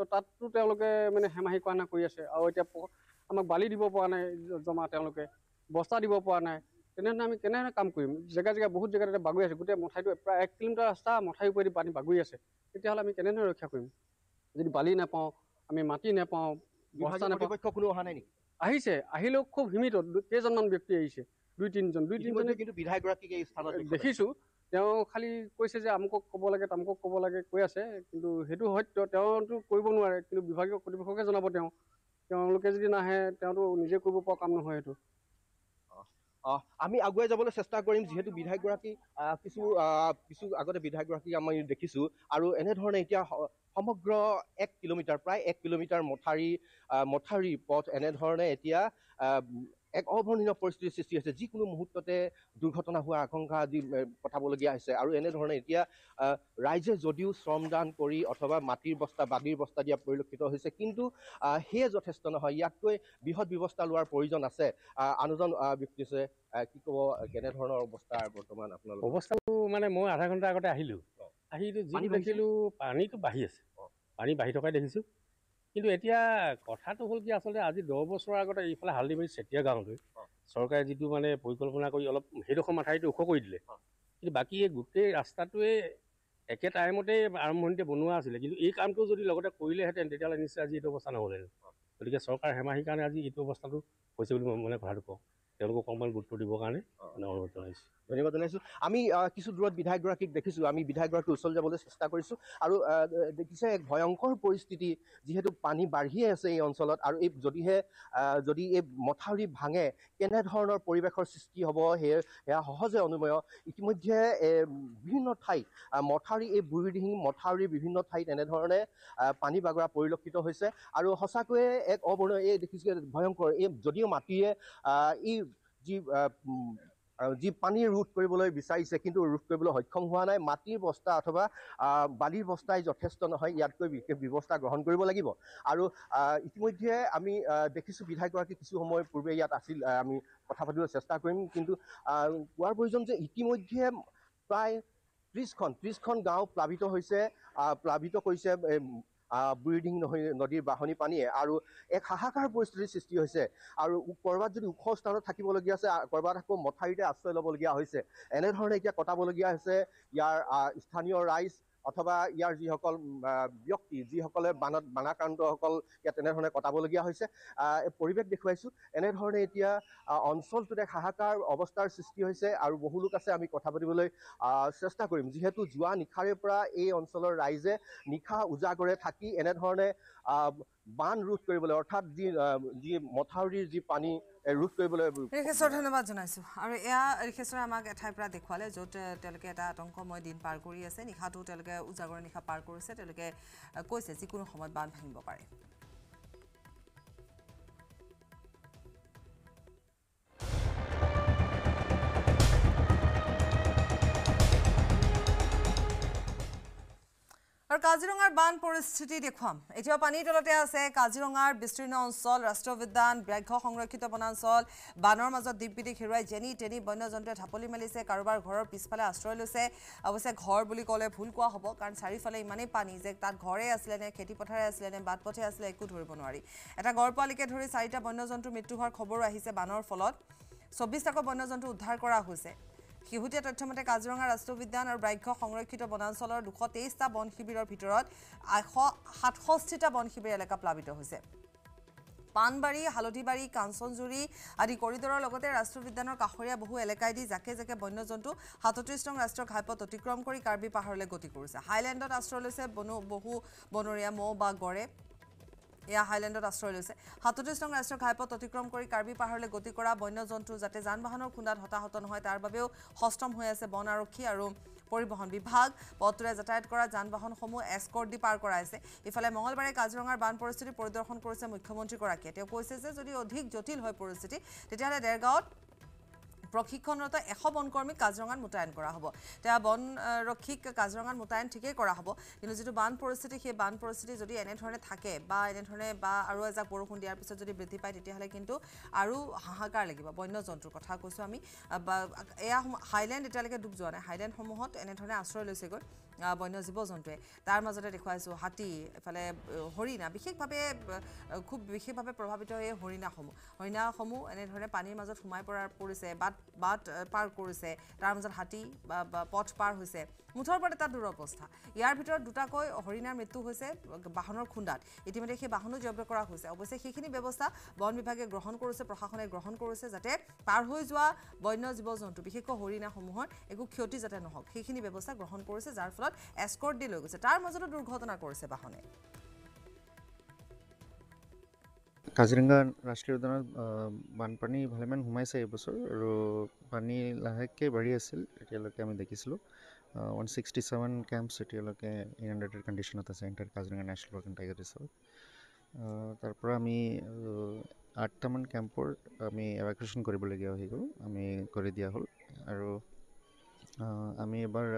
তো তাততো তেওঁলোকে মানে হেমাহি কৰা নাই কৰি আছে আৰু এতিয়া আমাক বালি দিব পৰা নাই জমা তেওঁলোকে বস্তা দিব পৰা নাই তেনেধৰণে আমি কেনেধৰণে কাম কৰিম জেগা জেগা বহুত জেগাত এতিয়া বাগৰি আছে গোটেই মথাইটো প্ৰায় এক কিলোমিটাৰ ৰাস্তা মথাইৰ ওপৰেদি পানী বাগৰি আছে তেতিয়াহ'লে আমি কেনেধৰণে ৰক্ষা কৰিম যদি বালি নাপাওঁ আমি মাটি নাপাওঁ বস্তা নাপাওঁ অহা নাই নেকি আহিছে আহিলেও খুব সীমিত কেইজনমান ব্যক্তি আহিছে দুই তিনিজন দুই তিনিজন কিন্তু বিধায়কগৰাকী দেখিছোঁ তেওঁ খালি কৈছে যে আমুকক ক'ব লাগে তামুকক ক'ব লাগে কৈ আছে কিন্তু সেইটো সত্য তেওঁতো কৰিব নোৱাৰে কিন্তু বিভাগীয় কৰ্তৃপক্ষকে জনাব তেওঁ তেওঁলোকে যদি নাহে তেওঁতো নিজে কৰিব পৰা কাম নহয় সেইটো আমি আগুৱাই যাবলৈ চেষ্টা কৰিম যিহেতু বিধায়কগৰাকী কিছু কিছু আগতে বিধায়কগৰাকীক আমি দেখিছোঁ আৰু এনেধৰণে এতিয়া সমগ্ৰ এক কিলোমিটাৰ প্ৰায় এক কিলোমিটাৰ মথাউৰি মথাউৰি পথ এনেধৰণে এতিয়া এক অৱৰ্ণনীয় পৰিস্থিতিৰ সৃষ্টি হৈছে যিকোনো মুহূৰ্ততে দুৰ্ঘটনা হোৱা আশংকা আদি পঠাবলগীয়া হৈছে আৰু এনেধৰণে এতিয়া ৰাইজে যদিও শ্ৰমদান কৰি অথবা মাটিৰ বস্তা বাগিৰ বস্তা দিয়া পৰিলক্ষিত হৈছে কিন্তু সেয়ে যথেষ্ট নহয় ইয়াতকৈ বৃহৎ ব্যৱস্থা লোৱাৰ প্ৰয়োজন আছে আন এজন ব্যক্তি আছে কি ক'ব কেনেধৰণৰ অৱস্থা বৰ্তমান আপোনালোকৰ অৱস্থাটো মানে মই আধা ঘণ্টা আগতে আহিলোঁ আহিলোঁ যিটো দেখিলোঁ পানীটো বাঢ়ি আছে পানী বাঢ়ি থকাই দেখিছোঁ কিন্তু এতিয়া কথাটো হ'ল কি আচলতে আজি দহ বছৰৰ আগতে এইফালে হালদিবাৰী চেতিয়া গাঁৱলৈ চৰকাৰে যিটো মানে পৰিকল্পনা কৰি অলপ সেইডোখৰ মাথাৰিটো ওখ কৰি দিলে কিন্তু বাকী এই গোটেই ৰাস্তাটোৱে একে টাইমতে আৰম্ভণিতে বনোৱা আছিলে কিন্তু এই কামটো যদি লগতে কৰিলেহেঁতেন তেতিয়াহ'লে নিশ্চয় আজি এইটো অৱস্থা নহ'লহেঁতেন গতিকে চৰকাৰ হেমাহিৰ কাৰণে আজি এইটো অৱস্থাটো হৈছে বুলি মই মানে কথাটো কওঁ তেওঁলোকক অকণমান গুৰুত্ব দিবৰ কাৰণে মানে অনুৰোধ জনাইছোঁ ধন্যবাদ জনাইছোঁ আমি কিছু দূৰত বিধায়কগৰাকীক দেখিছোঁ আমি বিধায়কগৰাকীৰ ওচৰলৈ যাবলৈ চেষ্টা কৰিছোঁ আৰু দেখিছে এক ভয়ংকৰ পৰিস্থিতি যিহেতু পানী বাঢ়িয়ে আছে এই অঞ্চলত আৰু এই যদিহে যদি এই মথাউৰি ভাঙে কেনেধৰণৰ পৰিৱেশৰ সৃষ্টি হ'ব সেই সেয়া সহজে অনুময় ইতিমধ্যে বিভিন্ন ঠাইত মথাউৰি এই বুঢ়ীদিহিং মথাউৰিৰ বিভিন্ন ঠাইত এনেধৰণে পানী বাগৰা পৰিলক্ষিত হৈছে আৰু সঁচাকৈয়ে এক অৱৰ্ণ এই দেখিছোঁ ভয়ংকৰ এই যদিও মাটিয়ে এই যি আৰু যি পানী ৰোধ কৰিবলৈ বিচাৰিছে কিন্তু ৰোধ কৰিবলৈ সক্ষম হোৱা নাই মাটিৰ বস্তা অথবা বালিৰ বস্তাই যথেষ্ট নহয় ইয়াতকৈ বিশেষ ব্যৱস্থা গ্ৰহণ কৰিব লাগিব আৰু ইতিমধ্যে আমি দেখিছোঁ বিধায়কগৰাকী কিছু সময় পূৰ্বে ইয়াত আছিল আমি কথা পাতিবলৈ চেষ্টা কৰিম কিন্তু কোৱাৰ প্ৰয়োজন যে ইতিমধ্যে প্ৰায় ত্ৰিছখন ত্ৰিছখন গাঁও প্লাৱিত হৈছে প্লাৱিত কৰিছে ব্ৰিডিং নহৈ নদীৰ বাঢ়নী পানীয়ে আৰু এক হাহাকাৰ পৰিস্থিতিৰ সৃষ্টি হৈছে আৰু ক'ৰবাত যদি ওখ স্থানত থাকিবলগীয়া আছে ক'ৰবাত আকৌ মথাউৰিতে আশ্ৰয় ল'বলগীয়া হৈছে এনেধৰণে এতিয়া কটাবলগীয়া হৈছে ইয়াৰ স্থানীয় ৰাইজ অথবা ইয়াৰ যিসকল ব্যক্তি যিসকলে বানত বানাক্ৰান্তসকল ইয়াত তেনেধৰণে কটাবলগীয়া হৈছে পৰিৱেশ দেখুৱাইছোঁ এনেধৰণে এতিয়া অঞ্চলটোত এক হাহাকাৰ অৱস্থাৰ সৃষ্টি হৈছে আৰু বহু লোক আছে আমি কথা পাতিবলৈ চেষ্টা কৰিম যিহেতু যোৱা নিশাৰে পৰা এই অঞ্চলৰ ৰাইজে নিশা উজাগৰে থাকি এনেধৰণে বান ৰোধ কৰিবলৈ অৰ্থাৎ যি যি মথাউৰিৰ যি পানী ৰোধ কৰিবলৈ ৰিখেশ্বৰ ধন্যবাদ জনাইছোঁ আৰু এয়া ঋষেশ্বৰে আমাক এঠাইৰ পৰা দেখুৱালে য'ত তেওঁলোকে এটা আতংকময় দিন পাৰ কৰি আছে নিশাটো তেওঁলোকে উজাগৰ নিশা পাৰ কৰিছে তেওঁলোকে কৈছে যিকোনো সময়ত বান্ধ ভাঙিব পাৰে কাজিরঙার বান পরিস্থিতি দেখাম এতিয়া পানি তলতে আছে কাজিরঙার বিস্তীর্ণ অঞ্চল রাষ্ট্রবিদ্যান ব্যাঘ্র সংরক্ষিত বনাঞ্চল বানর মাজত দিব্যদি খেরাই জেনি টেনি বন্যজন্তে ঢাপলি মেলিছে কারবার ঘরের পিছফালে আশ্রয় লৈছে অবশ্যই ঘর বলে কলে ভুল কোয়া হব কারণ চারিফালে ইমানে পানি যে তার ঘরে আসলে না খেতে পথারে আসলে না বাদ পথে আসলে একু ধরব নি একটা গড়পালিকে ধরে চারিটা বন্যজন্তুর মৃত্যু হওয়ার খবর আছে বানর ফলত চব্বিশটাক বন্যজন্তু উদ্ধার করা হয়েছে শেহতীয়া তথ্যমতে কাজিৰঙা ৰাষ্ট্ৰীয় উদ্যান আৰু বাক্য সংৰক্ষিত বনাঞ্চলৰ দুশ তেইছটা বন শিবিৰৰ ভিতৰত এশ সাতষষ্ঠিটা বন শিবিৰ এলেকা প্লাৱিত হৈছে পাণবাৰী হালধিবাৰী কাঞ্চনজুৰি আদি কৰিডৰৰ লগতে ৰাষ্ট্ৰীয় উদ্যানৰ কাষৰীয়া বহু এলেকাইদি জাকে জাকে বন্য জন্তু সাতত্ৰিছ নং ৰাষ্ট্ৰীয় ঘাইপথ অতিক্ৰম কৰি কাৰ্বি পাহাৰলৈ গতি কৰিছে হাইলেণ্ডত আশ্ৰয় লৈছে বনু বহু বনৰীয়া মৌ বা গড়ে এয়া হাইলেণ্ডত আশ্ৰয় লৈছে সাতত্ৰিছ নং ৰাষ্ট্ৰীয় ঘাইপথ অতিক্ৰম কৰি কাৰ্বি পাহাৰলৈ গতি কৰা বন্য জন্তু যাতে যান বাহনৰ খুন্দাত হতাহত নহয় তাৰ বাবেও সষ্টম হৈ আছে বন আৰক্ষী আৰু পৰিবহণ বিভাগ পথটোৱে যাতায়াত কৰা যান বাহনসমূহ এস্কৰ্ট দি পাৰ কৰাইছে ইফালে মঙলবাৰে কাজিৰঙাৰ বান পৰিস্থিতি পৰিদৰ্শন কৰিছে মুখ্যমন্ত্ৰীগৰাকীয়ে তেওঁ কৈছে যে যদি অধিক জটিল হয় পৰিস্থিতি তেতিয়াহ'লে দেৰগাঁৱত প্ৰশিক্ষণৰত এশ বনকৰ্মীক কাজিৰঙাত মোতায়েন কৰা হ'ব এতিয়া বনৰক্ষীক কাজিৰঙাত মোতায়েন ঠিকেই কৰা হ'ব কিন্তু যিটো বান পৰিস্থিতি সেই বান পৰিস্থিতি যদি এনেধৰণে থাকে বা এনেধৰণে বা আৰু এজাক বৰষুণ দিয়াৰ পিছত যদি বৃদ্ধি পায় তেতিয়াহ'লে কিন্তু আৰু হাহাকাৰ লাগিব বন্য জন্তুৰ কথা কৈছোঁ আমি বা এয়া হাইলেণ্ড এতিয়ালৈকে ডুব যোৱা নাই হাইলেণ্ডসমূহত এনেধৰণে আশ্ৰয় লৈছেগৈ বন্য জীৱ জন্তুৱে তাৰ মাজতে দেখুৱাইছোঁ হাতী এফালে হৰিণা বিশেষভাৱে খুব বিশেষভাৱে প্ৰভাৱিত এই হৰিণাসমূহ হৰিণাসমূহ এনেধৰণে পানীৰ মাজত সোমাই পৰাৰ পৰিছে বাট বাট পাৰ কৰিছে তাৰ মাজত হাতী বা পথ পাৰ হৈছে মুঠৰ ওপৰত এটা দুৰৱস্থা ইয়াৰ ভিতৰত দুটাকৈ হৰিণাৰ মৃত্যু হৈছে বাহনৰ খুন্দাত ইতিমধ্যে সেই বাহনো জব্দ কৰা হৈছে অৱশ্যে সেইখিনি ব্যৱস্থা বন বিভাগে গ্ৰহণ কৰিছে প্ৰশাসনে গ্ৰহণ কৰিছে যাতে পাৰ হৈ যোৱা বন্য জীৱ জন্তু বিশেষকৈ হৰিণাসমূহৰ একো ক্ষতি যাতে নহওক সেইখিনি ব্যৱস্থা গ্ৰহণ কৰিছে যাৰ ফলত এস্কৰ্ট দি লৈ গৈছে তাৰ মাজতো দুৰ্ঘটনা কৰিছে বাহনে কাজিৰঙা ৰাষ্ট্ৰীয় উদ্যানত বানপানী ভালেমান সোমাইছে এইবছৰ আৰু পানী লাহেকৈ বাঢ়ি আছিল এতিয়ালৈকে আমি দেখিছিলোঁ ওৱান ছিক্সটি ছেভেন কেম্প চিটিলৈকে ইন আণ্ডাৰটেড কণ্ডিশ্যনত আছে ইণ্টাৰ Kaziranga national park and tiger reserve তাৰপৰা আমি আঠটামান কেম্পৰ আমি এভাকুৱেশ্যন কৰিবলগীয়া হৈ গ'ল আমি কৰি দিয়া হ'ল আৰু আমি এবাৰ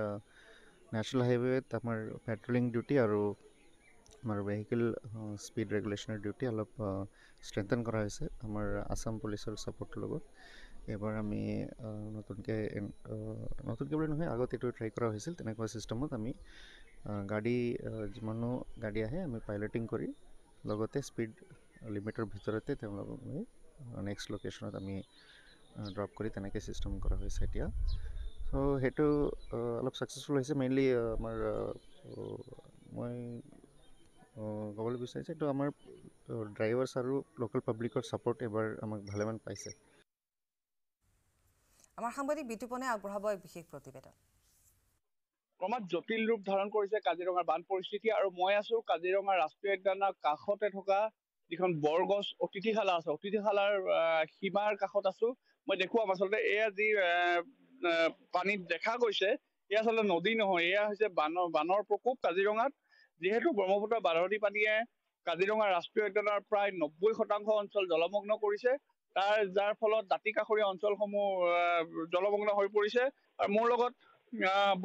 নেশ্যনেল হাইৱেত আমাৰ পেট্ৰলিং ডিউটি আৰু আমাৰ ভেহিকেল স্পীড ৰেগুলেশ্যনৰ ডিউটি অলপ ষ্ট্ৰেংথেন কৰা হৈছে আমাৰ আছাম পুলিচৰ ছাপৰ্টৰ লগত এবাৰ আমি নতুনকৈ নতুনকৈ বুলি নহয় আগত এইটো ট্ৰাই কৰা হৈছিল তেনেকুৱা ছিষ্টেমত আমি গাড়ী যিমানো গাড়ী আহে আমি পাইলটিং কৰি লগতে স্পীড লিমিটৰ ভিতৰতে তেওঁলোকক আমি নেক্সট লোকেশ্যনত আমি ড্ৰপ কৰি তেনেকৈ ছিষ্টেম কৰা হৈছে এতিয়া চ' সেইটো অলপ ছাকচেছফুল হৈছে মেইনলি আমাৰ মই ক'বলৈ বিচাৰিছোঁ এইটো আমাৰ ড্ৰাইভাৰছ আৰু লোকেল পাব্লিকৰ ছাপৰ্ট এইবাৰ আমাক ভালেমান পাইছে আমাৰ সাংবাদিক বিতুপনে আগবঢ়াব এক বিশেষ প্ৰতিবেদন ক্ৰমাৎ জটিল ৰূপ ধাৰণ কৰিছে কাজিৰঙাৰ বান পৰিস্থিতি আৰু মই আছো কাজিৰঙাৰ ৰাষ্ট্ৰীয় উদ্যানৰ কাষতে থকা যিখন বৰগছ অতিথিশালা আছে অতিথিশালাৰ সীমাৰ কাষত আছো মই দেখুৱাম আচলতে এয়া যি পানীত দেখা গৈছে এয়া আচলতে নদী নহয় এয়া হৈছে বানৰ বানৰ প্ৰকোপ কাজিৰঙাত যিহেতু ব্ৰহ্মপুত্ৰ বাঢ়নী পানীয়ে কাজিৰঙা ৰাষ্ট্ৰীয় উদ্যানৰ প্ৰায় নব্বৈ শতাংশ অঞ্চল জলমগ্ন কৰিছে তাৰ যাৰ ফলত দাঁতি কাষৰীয়া অঞ্চলসমূহ জলমগ্ন হৈ পৰিছে আৰু মোৰ লগত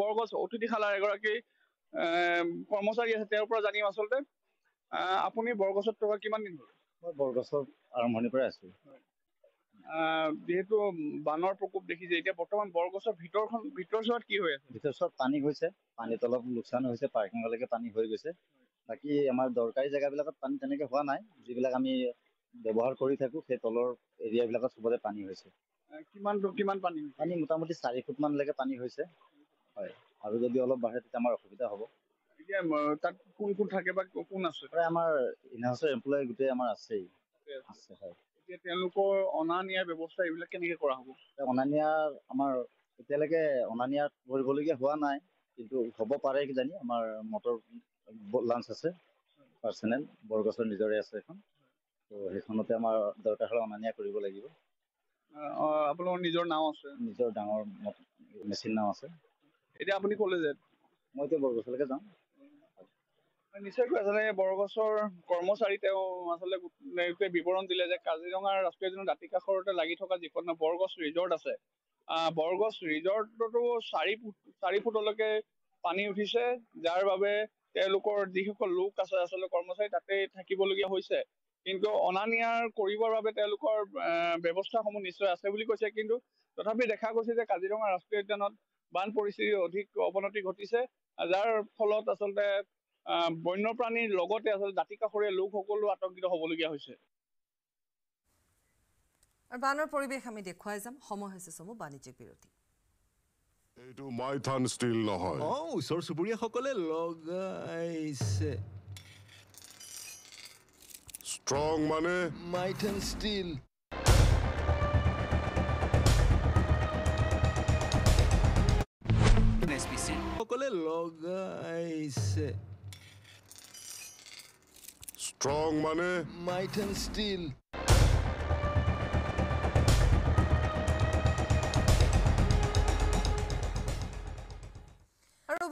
বৰগছ অতিথিশালাৰ এগৰাকী কৰ্মচাৰী আছে তেওঁৰ পৰা জানিম আচলতে আপুনি বৰগছত থকা কিমান দিন হ'ল মই বৰগছত আৰম্ভণিৰ পৰাই আছোঁ যিহেতু বানৰ প্ৰকোপ দেখিছে এতিয়া বৰ্তমান বৰগছৰ ভিতৰখন চোৱাত কি হৈ আছে ভিতৰচোৱাত পানী হৈছে পানীত অলপ লোকচান হৈছে পাৰ্কিঙলৈকে পানী হৈ গৈছে বাকী আমাৰ দৰকাৰী জেগাবিলাকত পানী তেনেকে হোৱা নাই যিবিলাক আমি ব্যৱহাৰ কৰি থাকো সেই তলৰ এৰিয়াবিলাকত চবতে পানী হৈছে কিমান কিমান পানী পানী মোটামুটি চাৰি ফুটমানলৈকে পানী হৈছে হয় আৰু যদি অলপ বাঢ়ে তেতিয়া আমাৰ অসুবিধা হ'ব তাত কোন কোন থাকে বা কোন আছে প্ৰায় আমাৰ ইনহাউচৰ এমপ্লয়ী গোটেই আমাৰ আছেই আছে হয় এতিয়া তেওঁলোকৰ অনা নিয়াৰ ব্যৱস্থা এইবিলাক কেনেকৈ কৰা হ'ব অনা নিয়াৰ আমাৰ এতিয়ালৈকে অনা নিয়া কৰিবলগীয়া হোৱা নাই কিন্তু হ'ব পাৰে কিজানি আমাৰ মটৰ লাঞ্চ আছে পাৰ্চনেল বৰগছৰ নিজৰে আছে এখন সেইখনতে আমাৰ দৰকাৰ অনা নিয়া কৰিব লাগিব চাৰি ফুটলৈকে পানী উঠিছে যাৰ বাবে তেওঁলোকৰ যিসকল লোক আছে কৰ্মচাৰী তাতেই থাকিবলগীয়া হৈছে কিন্তু অনা নিয়াৰ কৰিবৰ বাবে তেওঁলোকৰ ব্যৱস্থাসমূহ নিশ্চয় আছে বুলি কৈছে কিন্তু তথাপি দেখা গৈছে যে কাজিৰঙা ৰাষ্ট্ৰীয় উদ্যানত বান পৰিস্থিতি অধিক অৱনতি ঘটিছে যাৰ ফলত আচলতে বন্যপ্ৰাণীৰ লগতে আচলতে দাঁতি কাষৰীয়া লোকসকলো আতংকিত হ'বলগীয়া হৈছে চমু বাণিজ্যিক বিৰতি নহয় Strong money. Might and steel. Strong money. Might and steel.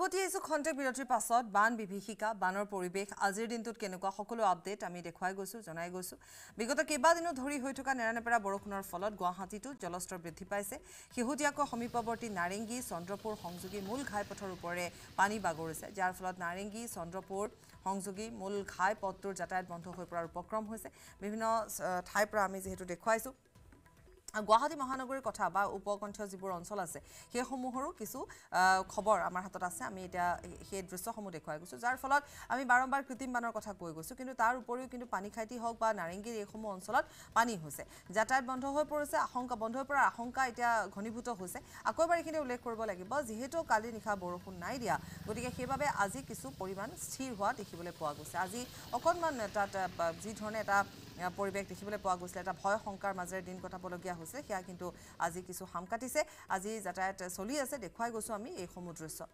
উভতি আহিছোঁ খন্তেক বিৰতিৰ পাছত বান বিভীষিকা বানৰ পৰিৱেশ আজিৰ দিনটোত কেনেকুৱা সকলো আপডেট আমি দেখুৱাই গৈছোঁ জনাই গৈছোঁ বিগত কেইবাদিনো ধৰি হৈ থকা নেৰানেপেৰা বৰষুণৰ ফলত গুৱাহাটীতো জলস্তৰ বৃদ্ধি পাইছে শেহতীয়াকৈ সমীপৱৰ্তী নাৰেংগী চন্দ্ৰপুৰ সংযোগী মূল ঘাইপথৰ ওপৰে পানী বাগৰিছে যাৰ ফলত নাৰেংগী চন্দ্ৰপুৰ সংযোগী মূল ঘাইপথটোৰ যাতায়াত বন্ধ হৈ পৰাৰ উপক্ৰম হৈছে বিভিন্ন ঠাইৰ পৰা আমি যিহেতু দেখুৱাইছোঁ গুৱাহাটী মহানগৰীৰ কথা বা উপকণ্ঠীয় যিবোৰ অঞ্চল আছে সেইসমূহৰো কিছু খবৰ আমাৰ হাতত আছে আমি এতিয়া সেই দৃশ্যসমূহ দেখুৱাই গৈছোঁ যাৰ ফলত আমি বাৰম্বাৰ কৃত্ৰিম বানৰ কথা কৈ গৈছোঁ কিন্তু তাৰ উপৰিও কিন্তু পানীখাইটি হওক বা নাৰেঙ্গীৰ এইসমূহ অঞ্চলত পানী হৈছে যাতায়াত বন্ধ হৈ পৰিছে আশংকা বন্ধ হৈ পৰাৰ আশংকা এতিয়া ঘনীভূত হৈছে আকৌ এবাৰ এইখিনি উল্লেখ কৰিব লাগিব যিহেতু কালি নিশা বৰষুণ নাই দিয়া গতিকে সেইবাবে আজি কিছু পৰিমাণ স্থিৰ হোৱা দেখিবলৈ পোৱা গৈছে আজি অকণমান তাত যিধৰণে এটা পৰিৱেশ দেখিবলৈ পোৱা গৈছিলে এটা ভয় শংকাৰ মাজেৰে দিন কটাবলগীয়া হৈছে সেয়া কিন্তু আজি কিছু সাম কাটিছে আজি যাতায়াত চলি আছে দেখুৱাই গৈছোঁ আমি এইসমূহ দৃশ্য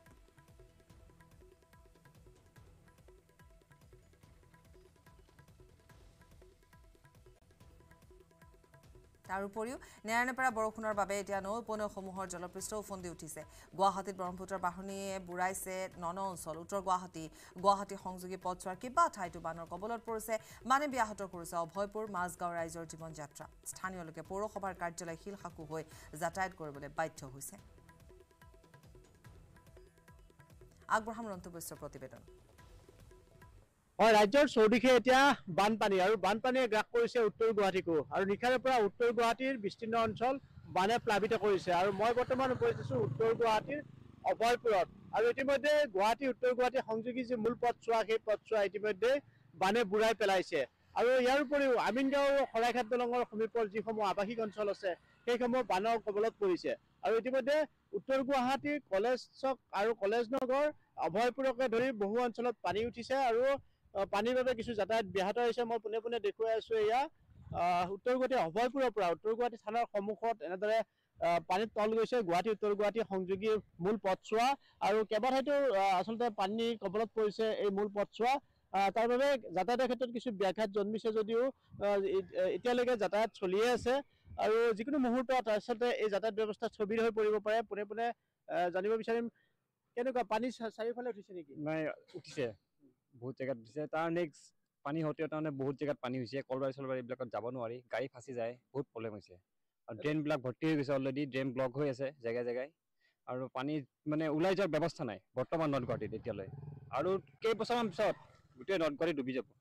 তাৰ উপৰিও নেৰানেপেৰা বৰষুণৰ বাবে এতিয়া নৈ উপনৈসমূহৰ জলপৃষ্ঠ ওফন্দি উঠিছে গুৱাহাটীত ব্ৰহ্মপুত্ৰৰ বাহনীয়ে বুৰাইছে ন অঞ্চল উত্তৰ গুৱাহাটী গুৱাহাটী সংযোগী পথছোৱাৰ কেইবা ঠাইতো বানৰ কবলত পৰিছে মানে ব্যাহত কৰিছে অভয়পুৰ মাজগাঁও ৰাইজৰ জীৱন যাত্ৰা স্থানীয় লোকে পৌৰসভাৰ কাৰ্যালয় শিলশাকু হৈ যাতায়াত কৰিবলৈ বাধ্য হৈছে আগবঢ়াম ৰন্তবৈশ্যৰ প্ৰতিবেদন হয় ৰাজ্যৰ চৌদিশে এতিয়া বানপানী আৰু বানপানীয়ে গ্ৰাস কৰিছে উত্তৰ গুৱাহাটীকো আৰু নিশাৰে পৰা উত্তৰ গুৱাহাটীৰ বিস্তীৰ্ণ অঞ্চল বানে প্লাৱিত কৰিছে আৰু মই বৰ্তমান উপস্থিত উত্তৰ গুৱাহাটীৰ অভয়পুৰত আৰু ইতিমধ্যে গুৱাহাটী উত্তৰ গুৱাহাটী সংযোগী যি মূল পথছোৱা সেই পথছোৱা ইতিমধ্যে বানে বুঢ়াই পেলাইছে আৰু ইয়াৰ উপৰিও আমিন গাঁও শৰাইঘাট দলঙৰ সমীপৰ যিসমূহ আৱাসিক অঞ্চল আছে সেইসমূহ বানৰ কবলত পৰিছে আৰু ইতিমধ্যে উত্তৰ গুৱাহাটীৰ কলেজ চক আৰু কলেজ নগৰ অভয়পুৰকে ধৰি বহু অঞ্চলত পানী উঠিছে আৰু পানীৰ বাবে কিছু যাতায়াত ব্যাহত হৈছে মই পোনে পোনে দেখুৱাই আছোঁ এয়া উত্তৰ গুৱাহাটীৰ অভয়পুৰৰ পৰা উত্তৰ গুৱাহাটী থানাৰ সন্মুখত এনেদৰে পানীত তল গৈছে গুৱাহাটী উত্তৰ গুৱাহাটী সংযোগী মূল পথছোৱা আৰু কেইবাঠাইতো আচলতে পানী কবলত পৰিছে এই মূল পথছোৱা তাৰ বাবে যাতায়াতৰ ক্ষেত্ৰত কিছু ব্যাঘাত জন্মিছে যদিও এতিয়ালৈকে যাতায়াত চলিয়ে আছে আৰু যিকোনো মুহূৰ্তত তাৰপিছতে এই যাতায়াত ব্যৱস্থা স্থবিৰ হৈ পৰিব পাৰে পোনে পোনে জানিব বিচাৰিম কেনেকুৱা পানী চাৰিওফালে উঠিছে নেকি নাই উঠিছে বহুত জেগাত দিছে তাৰ নেক্সট পানী হওঁতেও তাৰমানে বহুত জেগাত পানী হৈছে কলবাৰী চলবাৰী এইবিলাকত যাব নোৱাৰি গাড়ী ফাঁচি যায় বহুত প্ৰব্লেম হৈছে আৰু ড্ৰেইনবিলাক ভৰ্তি হৈ গৈছে অলৰেডি ড্ৰেইন ব্লক হৈ আছে জেগাই জেগাই আৰু পানী মানে ওলাই যোৱাৰ ব্যৱস্থা নাই বৰ্তমান নদগুৱাহাটীত এতিয়ালৈ আৰু কেইবছৰমান পিছত গোটেই নদগুৱাহাটী ডুবি যাব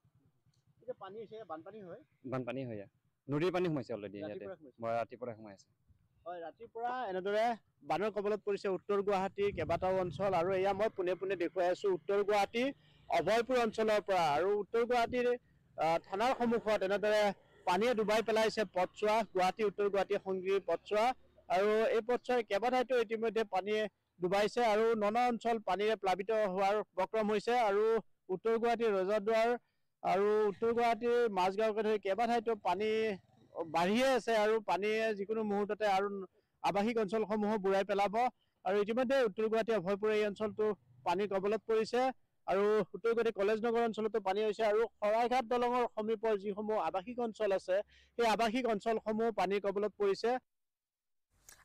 বানপানী হয় নদীৰ পানী সোমাইছে অলৰেডি ৰাতিপুৱাই সোমাই আছে হয় ৰাতিপুৱা এনেদৰে বানৰ কবলত পৰিছে উত্তৰ গুৱাহাটীৰ কেইবাটাও অঞ্চল আৰু এয়া মই পোনে পোনে দেখুৱাই আছো উত্তৰ গুৱাহাটীৰ অভয়পুৰ অঞ্চলৰ পৰা আৰু উত্তৰ গুৱাহাটীৰ থানাৰ সন্মুখত এনেদৰে পানীয়ে ডুবাই পেলাইছে পথছোৱা গুৱাহাটী উত্তৰ গুৱাহাটী সংগীৰ পথছোৱা আৰু এই পথছোৱাই কেইবাঠাইতো ইতিমধ্যে পানীয়ে ডুবাইছে আৰু ননা অঞ্চল পানীৰে প্লাৱিত হোৱাৰ বক্ৰম হৈছে আৰু উত্তৰ গুৱাহাটীৰ ৰজাদুৱাৰ আৰু উত্তৰ গুৱাহাটীৰ মাজগাঁওকে ধৰি কেইবাঠাইতো পানী বাঢ়িয়ে আছে আৰু পানীয়ে যিকোনো মুহূৰ্ততে আৰু আৱাসিক অঞ্চলসমূহো বুৰাই পেলাব আৰু ইতিমধ্যে উত্তৰ গুৱাহাটী অভয়পুৰ এই অঞ্চলটো পানীৰ কবলত পৰিছে আৰু সুতৰগতি কলেজ নগৰ অঞ্চলতো পানী হৈছে আৰু শৰাইঘাট দলঙৰ সমীপৰ যিসমূহ আৱাসিক অঞ্চল আছে সেই আৱাসিক অঞ্চলসমূহ পানীৰ কবলত পৰিছে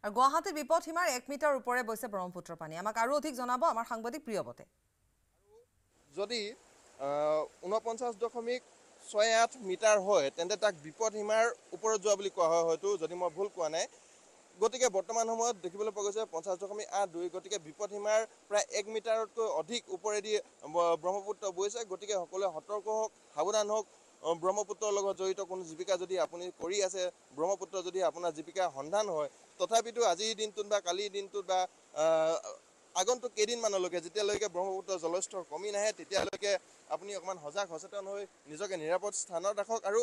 আৰু গুৱাহাটীৰ বিপদ সীমাৰ এক মিটাৰ ওপৰে বৈছে ব্ৰহ্মপুত্ৰ পানী আমাক আৰু অধিক জনাব আমাৰ সাংবাদিক প্ৰিয়বতে যদি ঊনপঞ্চাছ দশমিক ছয় আঠ মিটাৰ হয় তেন্তে তাক বিপদ সীমাৰ ওপৰত যোৱা বুলি কোৱা হয় হয়তো যদি মই ভুল কোৱা নাই গতিকে বৰ্তমান সময়ত দেখিবলৈ পোৱা গৈছে পঞ্চাছ দশমিক আঠ দুই গতিকে বিপদসীমাৰ প্ৰায় এক মিটাৰতকৈ অধিক ওপৰেদি ব্ৰহ্মপুত্ৰ বৈছে গতিকে সকলোৱে সতৰ্ক হওক সাৱধান হওক ব্ৰহ্মপুত্ৰৰ লগত জড়িত কোনো জীৱিকা যদি আপুনি কৰি আছে ব্ৰহ্মপুত্ৰ যদি আপোনাৰ জীৱিকাৰ সন্ধান হয় তথাপিতো আজিৰ দিনটোত বা কালিৰ দিনটোত বা আগন্তুক কেইদিনমানলৈকে যেতিয়ালৈকে ব্ৰহ্মপুত্ৰ জলস্তৰ কমি নাহে তেতিয়ালৈকে আপুনি অকণমান সজাগ সচেতন হৈ নিজকে নিৰাপদ স্থানত ৰাখক আৰু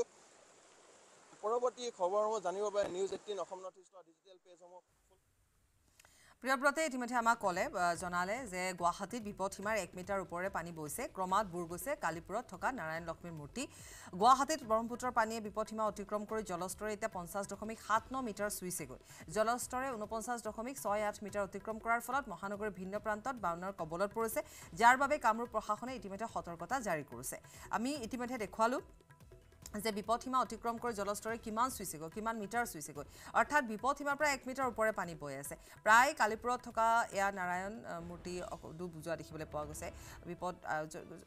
পৰৱৰ্তী খবৰসমূহ জানিবৰ বাবে নিউজ এইটিন অসম নৰ্থ ইষ্টৰ ডিজিটেল পেজসমূহ প্ৰিয়ব্ৰতে ইতিমধ্যে আমাক ক'লে জনালে যে গুৱাহাটীত বিপদসীমাৰ এক মিটাৰ ওপৰে পানী বৈছে ক্ৰমাৎ বুৰ গৈছে কালিপুৰত থকা নাৰায়ণ লক্ষ্মীৰ মূৰ্তি গুৱাহাটীত ব্ৰহ্মপুত্ৰৰ পানীয়ে বিপদসীমা অতিক্ৰম কৰি জলস্তৰে এতিয়া পঞ্চাছ দশমিক সাত ন মিটাৰ চুইছেগৈ জলস্তৰে ঊনপঞ্চাছ দশমিক ছয় আঠ মিটাৰ অতিক্ৰম কৰাৰ ফলত মহানগৰীৰ ভিন্ন প্ৰান্তত বাউণ্ডৰ কবলত পৰিছে যাৰ বাবে কামৰূপ প্ৰশাসনে ইতিমধ্যে সতৰ্কতা জাৰি কৰিছে আমি ইতিমধ্যে দেখুৱালোঁ যে বিপদসীমা অতিক্ৰম কৰি জলস্তৰে কিমান চুইছেগৈ কিমান মিটাৰ চুইছেগৈ অৰ্থাৎ বিপদসীমাৰ পৰা এক মিটাৰ ওপৰে পানী বৈ আছে প্ৰায় কালিপুৰত থকা এয়া নাৰায়ণ মূৰ্তি ডুব যোৱা দেখিবলৈ পোৱা গৈছে বিপদ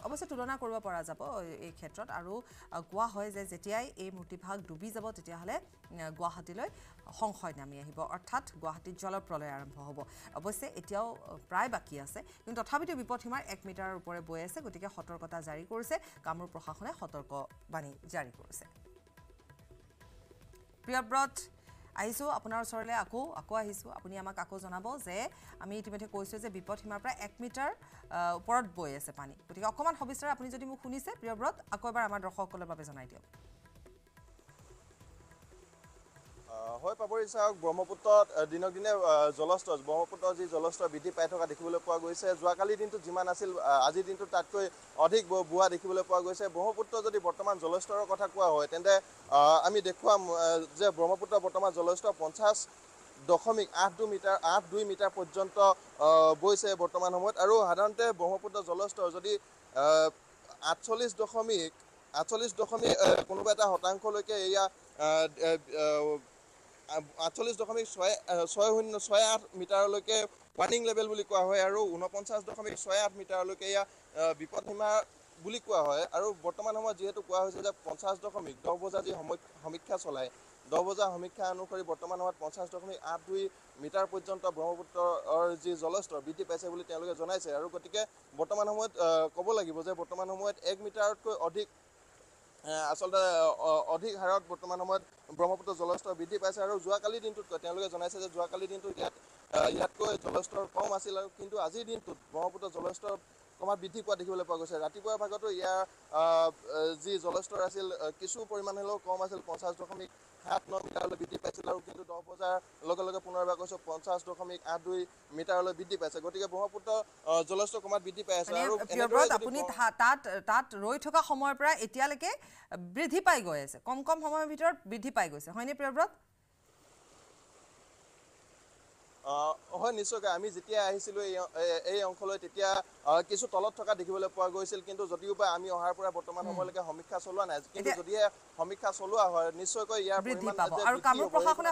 অৱশ্যে তুলনা কৰিব পৰা যাব এই ক্ষেত্ৰত আৰু কোৱা হয় যে যেতিয়াই এই মূৰ্তিভাগ ডুবি যাব তেতিয়াহ'লে গুৱাহাটীলৈ সংশয় নামি আহিব অৰ্থাৎ গুৱাহাটীত জলপ্ৰলয় আৰম্ভ হ'ব অৱশ্যে এতিয়াও প্ৰায় বাকী আছে কিন্তু তথাপিতো বিপদসীমাৰ এক মিটাৰৰ ওপৰে বৈ আছে গতিকে সতৰ্কতা জাৰি কৰিছে কামৰূপ প্ৰশাসনে সতৰ্কবাণী জাৰি কৰিছে প্ৰিয়ব্ৰত আহিছোঁ আপোনাৰ ওচৰলৈ আকৌ আকৌ আহিছোঁ আপুনি আমাক আকৌ জনাব যে আমি ইতিমধ্যে কৈছোঁ যে বিপদসীমাৰ পৰা এক মিটাৰ ওপৰত বৈ আছে পানী গতিকে অকণমান সবিস্তাৰে আপুনি যদি মোক শুনিছে প্ৰিয়ব্ৰত আকৌ এবাৰ আমাৰ দৰ্শকসকলৰ বাবে জনাই দিয়ক হয় পাবৰি চাওক ব্ৰহ্মপুত্ৰত দিনক দিনে জলস্তৰ ব্ৰহ্মপুত্ৰৰ যি জলস্তৰ বৃদ্ধি পাই থকা দেখিবলৈ পোৱা গৈছে যোৱাকালি দিনটো যিমান আছিল আজিৰ দিনটো তাতকৈ অধিক বোৱা দেখিবলৈ পোৱা গৈছে ব্ৰহ্মপুত্ৰ যদি বৰ্তমান জলস্তৰৰ কথা কোৱা হয় তেন্তে আমি দেখুৱাম যে ব্ৰহ্মপুত্ৰ বৰ্তমান জলস্তৰ পঞ্চাছ দশমিক আঠ দুই মিটাৰ আঠ দুই মিটাৰ পৰ্যন্ত বৈছে বৰ্তমান সময়ত আৰু সাধাৰণতে ব্ৰহ্মপুত্ৰ জলস্তৰ যদি আঠচল্লিছ দশমিক আঠচল্লিছ দশমিক কোনোবা এটা শতাংশলৈকে এয়া আঠচল্লিছ দশমিক ছয় ছয় শূন্য ছয় আঠ মিটাৰলৈকে ৱাৰ্ণিং লেভেল বুলি কোৱা হয় আৰু ঊনপঞ্চাছ দশমিক ছয় আঠ মিটাৰলৈকে ইয়াক বিপদসীমা বুলি কোৱা হয় আৰু বৰ্তমান সময়ত যিহেতু কোৱা হৈছে যে পঞ্চাছ দশমিক দহ বজা যি সমীক্ষা চলায় দহ বজাৰ সমীক্ষা অনুসৰি বৰ্তমান সময়ত পঞ্চাছ দশমিক আঠ দুই মিটাৰ পৰ্যন্ত ব্ৰহ্মপুত্ৰৰ যি জলস্তৰ বৃদ্ধি পাইছে বুলি তেওঁলোকে জনাইছে আৰু গতিকে বৰ্তমান সময়ত ক'ব লাগিব যে বৰ্তমান সময়ত এক মিটাৰতকৈ অধিক আচলতে অধিক হাৰত বৰ্তমান সময়ত ব্ৰহ্মপুত্ৰ জলস্তৰ বৃদ্ধি পাইছে আৰু যোৱাকালি দিনটোতকৈ তেওঁলোকে জনাইছে যে যোৱাকালি দিনটোত ইয়াত ইয়াতকৈ জলস্তৰ কম আছিল আৰু কিন্তু আজিৰ দিনটোত ব্ৰহ্মপুত্ৰ জলস্তৰ ক্ৰমাৎ বৃদ্ধি পোৱা দেখিবলৈ পোৱা গৈছে ৰাতিপুৱাৰ ভাগতো ইয়াৰ যি জলস্তৰ আছিল কিছু পৰিমাণ হ'লেও কম আছিল পঞ্চাছ দশমিক সাত ন মিটাৰলৈ বৃদ্ধি পাইছিল আৰু কিন্তু দহ বজাৰ লগে লগে পুনৰবাৰ কৈছোঁ পঞ্চাশ দশমিক আঠ দুই মিটাৰলৈ বৃদ্ধি পাইছে গতিকে ব্ৰহ্মপুত্ৰ জলস্তৰ ক্ৰমাৎ বৃদ্ধি পাই আছে আৰু আপুনি তাত তাত ৰৈ থকা সময়ৰ পৰা এতিয়ালৈকে বৃদ্ধি পাই গৈ আছে কম কম সময়ৰ ভিতৰত বৃদ্ধি পাই গৈছে হয়নে প্ৰিয়ব্ৰত হয় নিশ্চয়কৈ আমি যেতিয়া আহিছিলোঁ এই এই অঞ্চললৈ তেতিয়া কিছু তলত থকা দেখিবলৈ পোৱা গৈছিল কিন্তু যদিও বা আমি অহাৰ পৰা বৰ্তমান সময়লৈকে সমীক্ষা চলোৱা নাই কিন্তু যদিহে সমীক্ষা চলোৱা হয় নিশ্চয়কৈ ইয়াৰ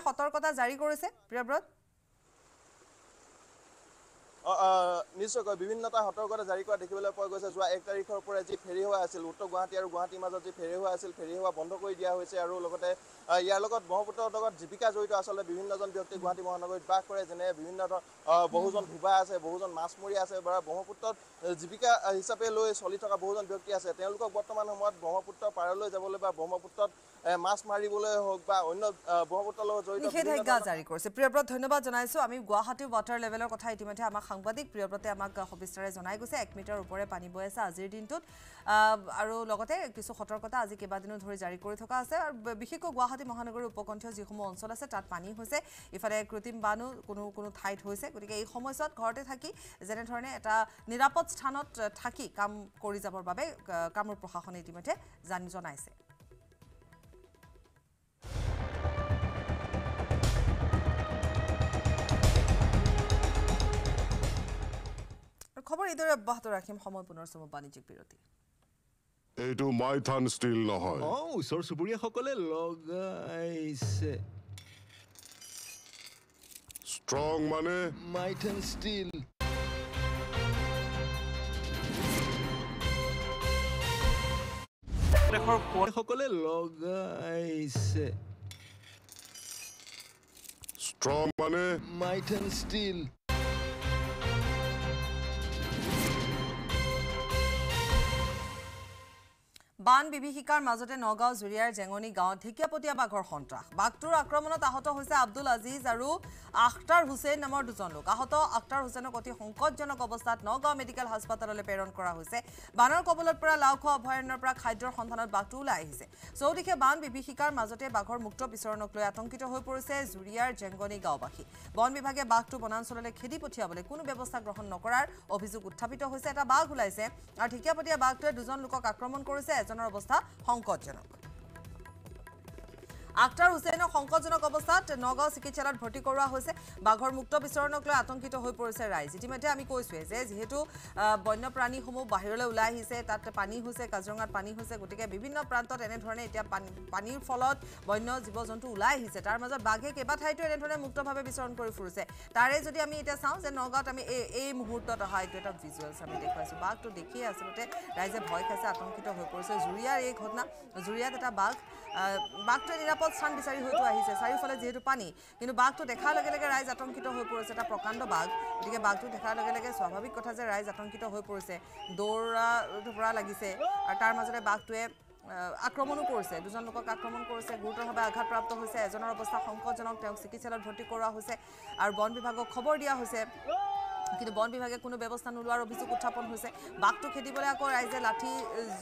সতৰ্কতা জাৰি কৰিছে নিশ্চয়কৈ বিভিন্নতা সতৰ্কতা জাৰি কৰা দেখিবলৈ পোৱা গৈছে যোৱা এক তাৰিখৰ পৰা যি ফেৰী সেৱা আছিল উত্তৰ গুৱাহাটী আৰু গুৱাহাটীৰ মাজত যি ফেৰী সেৱা আছিল ফেৰী সেৱা বন্ধ কৰি দিয়া হৈছে আৰু লগতে ইয়াৰ লগত ব্ৰহ্মপুত্ৰৰ লগত জীৱিকা জড়িত আচলতে বিভিন্নজন ব্যক্তি গুৱাহাটী মহানগৰীত বাস কৰে যেনে বিভিন্ন ধৰণৰ বহুজন ভূবা আছে বহুজন মাছমৰীয়া আছে বা ব্ৰহ্মপুত্ৰত জীৱিকা হিচাপে লৈ চলি থকা বহুজন ব্যক্তি আছে তেওঁলোকক বৰ্তমান সময়ত ব্ৰহ্মপুত্ৰ পাৰলৈ যাবলৈ বা ব্ৰহ্মপুত্ৰত মাছ মাৰিবলৈ হওক বা অন্য ব্ৰহ্মপুত্ৰৰ লগত জড়িত নিষেধাজ্ঞা জাৰি কৰিছে প্ৰিয়ব্ৰত ধন্যবাদ জনাইছোঁ আমি গুৱাহাটী ৱাটাৰ লেভেলৰ কথা ইতিমধ্যে আমাৰ সাংবাদিক প্ৰিয় অবিৰতে আমাক সবিস্তাৰে জনাই গৈছে এক মিটাৰ ওপৰে পানী বৈ আছে আজিৰ দিনটোত আৰু লগতে কিছু সতৰ্কতা আজি কেইবাদিনো ধৰি জাৰি কৰি থকা আছে আৰু বিশেষকৈ গুৱাহাটী মহানগৰীৰ উপকণ্ঠীয় যিসমূহ অঞ্চল আছে তাত পানী হৈছে ইফালে কৃত্ৰিম বানো কোনো কোনো ঠাইত হৈছে গতিকে এই সময়ছোৱাত ঘৰতে থাকি যেনেধৰণে এটা নিৰাপদ স্থানত থাকি কাম কৰি যাবৰ বাবে কামৰূপ প্ৰশাসনে ইতিমধ্যে জানি জনাইছে খবৰ এইদৰে অব্যাহত ৰাখিম সময় পুনৰ চমু বাণিজ্যিক বিৰতি এইটো মাইথান ষ্টীল নহয় অ ওচৰ চুবুৰীয়াসকলে লগাইছে ষ্ট্ৰং মানে মাইথান ষ্টীল সকলে লগাইছে ষ্ট্ৰং মানে মাইথান ষ্টীল বান বিভীষিকাৰ মাজতে নগাঁও জুৰিয়াৰ জেঙনি গাঁৱত ঢেকীয়াপতীয়া বাঘৰ সন্ত্ৰাস বাঘটোৰ আক্ৰমণত আহত হৈছে আব্দুল আজিজ আৰু আখতাৰ হুছেইন নামৰ দুজন লোক আহত আখতাৰ হুছেইনক অতি সংকটজনক অৱস্থাত নগাঁও মেডিকেল হাস্পাতাললৈ প্ৰেৰণ কৰা হৈছে বানৰ কবলত পৰা লাওখোৱা অভয়াৰণ্যৰ পৰা খাদ্যৰ সন্ধানত বাঘটো ওলাই আহিছে চৌদিশে বান বিভীষিকাৰ মাজতে বাঘৰ মুক্ত বিচৰণক লৈ আতংকিত হৈ পৰিছে জুৰিয়াৰ জেংগনি গাঁওবাসী বন বিভাগে বাঘটো বনাঞ্চললৈ খেদি পঠিয়াবলৈ কোনো ব্যৱস্থা গ্ৰহণ নকৰাৰ অভিযোগ উত্থাপিত হৈছে এটা বাঘ ওলাইছে আৰু ঢেকীয়াপতীয়া বাঘটোৱে দুজন লোকক আক্ৰমণ কৰিছে এজন প্রশাসনের অবস্থা সংকটজনক আখতাৰ হুসেইনক সংকটজনক অৱস্থাত নগাঁও চিকিৎসালয়ত ভৰ্তি কৰোৱা হৈছে বাঘৰ মুক্ত বিচৰণক লৈ আতংকিত হৈ পৰিছে ৰাইজ ইতিমধ্যে আমি কোথায় যে যিহেতু বন্যপ্ৰাণী সমূহ বাইৰলে ওলাই আহিছে তাত পানী হৈছে কাজিৰঙাত পানী হৈছে গতিকে বিভিন্ন প্ৰান্তত এনেধৰণে এতিয়া পানী পানীৰ ফলত বন্য জীৱ জন্তু ওলাই আহিছে তাৰ মাজত বাঘে কেইবা ঠাইতো এনেধৰণে মুক্তভাৱে বিচৰণ কৰি ফুৰিছে তাৰে যদি আমি এতিয়া চাওঁ যে নগাঁৱত আমি এই এই মুহূৰ্তত অহা এইটো এটা ভিজুৱেলছ আমি দেখুৱাইছোঁ বাঘটো তো দেখিয়ে আসলে ৰাইজে ভয় খাইছে আতংকিত হৈ পৰিছে জুড়িয়াৰ এই ঘটনা জুড়িয়াত এটা বাঘ বাঘটোৱে নিৰাপদ অকল স্থান বিচাৰি হয়তো আহিছে চাৰিওফালে যিহেতু পানী কিন্তু বাঘটো দেখাৰ লগে লগে ৰাইজ আতংকিত হৈ পৰিছে এটা প্ৰকাণ্ড বাঘ গতিকে বাঘটো দেখাৰ লগে লগে স্বাভাৱিক কথা যে ৰাইজ আতংকিত হৈ পৰিছে দৌৰা ধৰা লাগিছে আৰু তাৰ মাজতে বাঘটোৱে আক্ৰমণো কৰিছে দুজন লোকক আক্ৰমণ কৰিছে গুৰুতৰভাৱে আঘাতপ্ৰাপ্ত হৈছে এজনৰ অৱস্থা সংকটজনক তেওঁক চিকিৎসালয়ত ভৰ্তি কৰোৱা হৈছে আৰু বন বিভাগক খবৰ দিয়া হৈছে কিন্তু বন বিভাগে কোনো ব্যৱস্থা নোলোৱাৰ অভিযোগ উত্থাপন হৈছে বাঘটো খেদিবলৈ আকৌ ৰাইজে লাঠি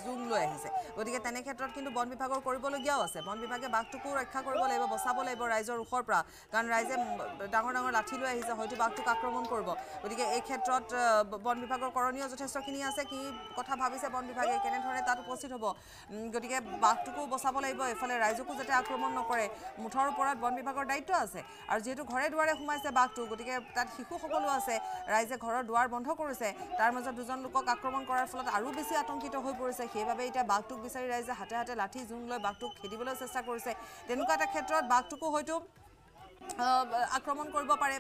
জোং লৈ আহিছে গতিকে তেনেক্ষেত্ৰত কিন্তু বন বিভাগৰ কৰিবলগীয়াও আছে বন বিভাগে বাঘটোকো ৰক্ষা কৰিব লাগিব বচাব লাগিব ৰাইজৰ ওখৰ পৰা কাৰণ ৰাইজে ডাঙৰ ডাঙৰ লাঠি লৈ আহিছে হয়তো বাঘটোক আক্ৰমণ কৰিব গতিকে এই ক্ষেত্ৰত বন বিভাগৰ কৰণীয় যথেষ্টখিনি আছে কি কথা ভাবিছে বন বিভাগে কেনেধৰণে তাত উপস্থিত হ'ব গতিকে বাঘটোকো বচাব লাগিব এইফালে ৰাইজকো যাতে আক্ৰমণ নকৰে মুঠৰ ওপৰত বন বিভাগৰ দায়িত্ব আছে আৰু যিহেতু ঘৰে দুৱাৰে সোমাইছে বাঘটো গতিকে তাত শিশুসকলো আছে ৰাইজে ঘৰৰ দুৱাৰ বন্ধ কৰিছে তাৰ মাজত দুজন লোকক আক্ৰমণ কৰাৰ ফলত আৰু বেছি আতংকিত হৈ পৰিছে সেইবাবে এতিয়া বাঘটোক বিচাৰি ৰাইজে হাতে হাতে লাঠি জোং লৈ বাঘটোক খেদিবলৈ চেষ্টা কৰিছে তেনেকুৱা এটা ক্ষেত্ৰত বাঘটোকো হয়তো আক্ৰমণ কৰিব পাৰে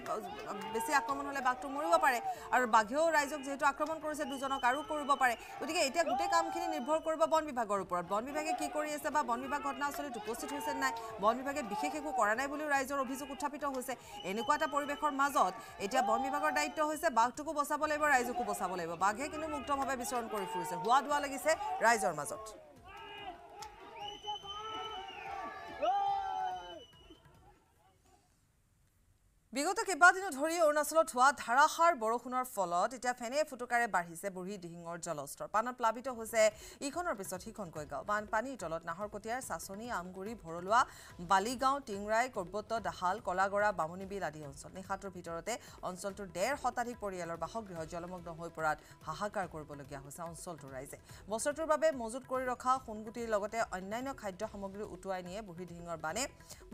বেছি আক্ৰমণ হ'লে বাঘটো মৰিব পাৰে আৰু বাঘেও ৰাইজক যিহেতু আক্ৰমণ কৰিছে দুজনক আৰু কৰিব পাৰে গতিকে এতিয়া গোটেই কামখিনি নিৰ্ভৰ কৰিব বন বিভাগৰ ওপৰত বন বিভাগে কি কৰি আছে বা বন বিভাগ ঘটনাস্থলীত উপস্থিত হৈছে নাই বন বিভাগে বিশেষ একো কৰা নাই বুলিও ৰাইজৰ অভিযোগ উত্থাপিত হৈছে এনেকুৱা এটা পৰিৱেশৰ মাজত এতিয়া বন বিভাগৰ দায়িত্ব হৈছে বাঘটোকো বচাব লাগিব ৰাইজকো বচাব লাগিব বাঘে কিন্তু মুক্তভাৱে বিচৰণ কৰি ফুৰিছে হোৱা ধোৱা লাগিছে ৰাইজৰ মাজত বিগত কেইবাদিনো ধৰি অৰুণাচলত হোৱা ধাৰাসাৰ বৰষুণৰ ফলত এতিয়া ফেনে ফুটোকাৰে বাঢ়িছে বুঢ়ী দিহিঙৰ জলস্তৰ পানত প্লাৱিত হৈছে ইখনৰ পিছত সিখনকৈ গাঁও বানপানীৰ তলত নাহৰকটীয়াৰ চাচনি আমগুৰি ভৰলোৱা বালিগাঁও টিংৰাই কৰ্বত্য দাহাল কলাগৰা বামুনিবিল আদি অঞ্চল নিশাটোৰ ভিতৰতে অঞ্চলটোৰ ডেৰ শতাধিক পৰিয়ালৰ বাসগৃহ জলমগ্ন হৈ পৰাত হাহাকাৰ কৰিবলগীয়া হৈছে অঞ্চলটোৰ ৰাইজে বছৰটোৰ বাবে মজুত কৰি ৰখা সোণগুটিৰ লগতে অন্যান্য খাদ্য সামগ্ৰী উটুৱাই নিয়ে বুঢ়ী দিহিঙৰ বানে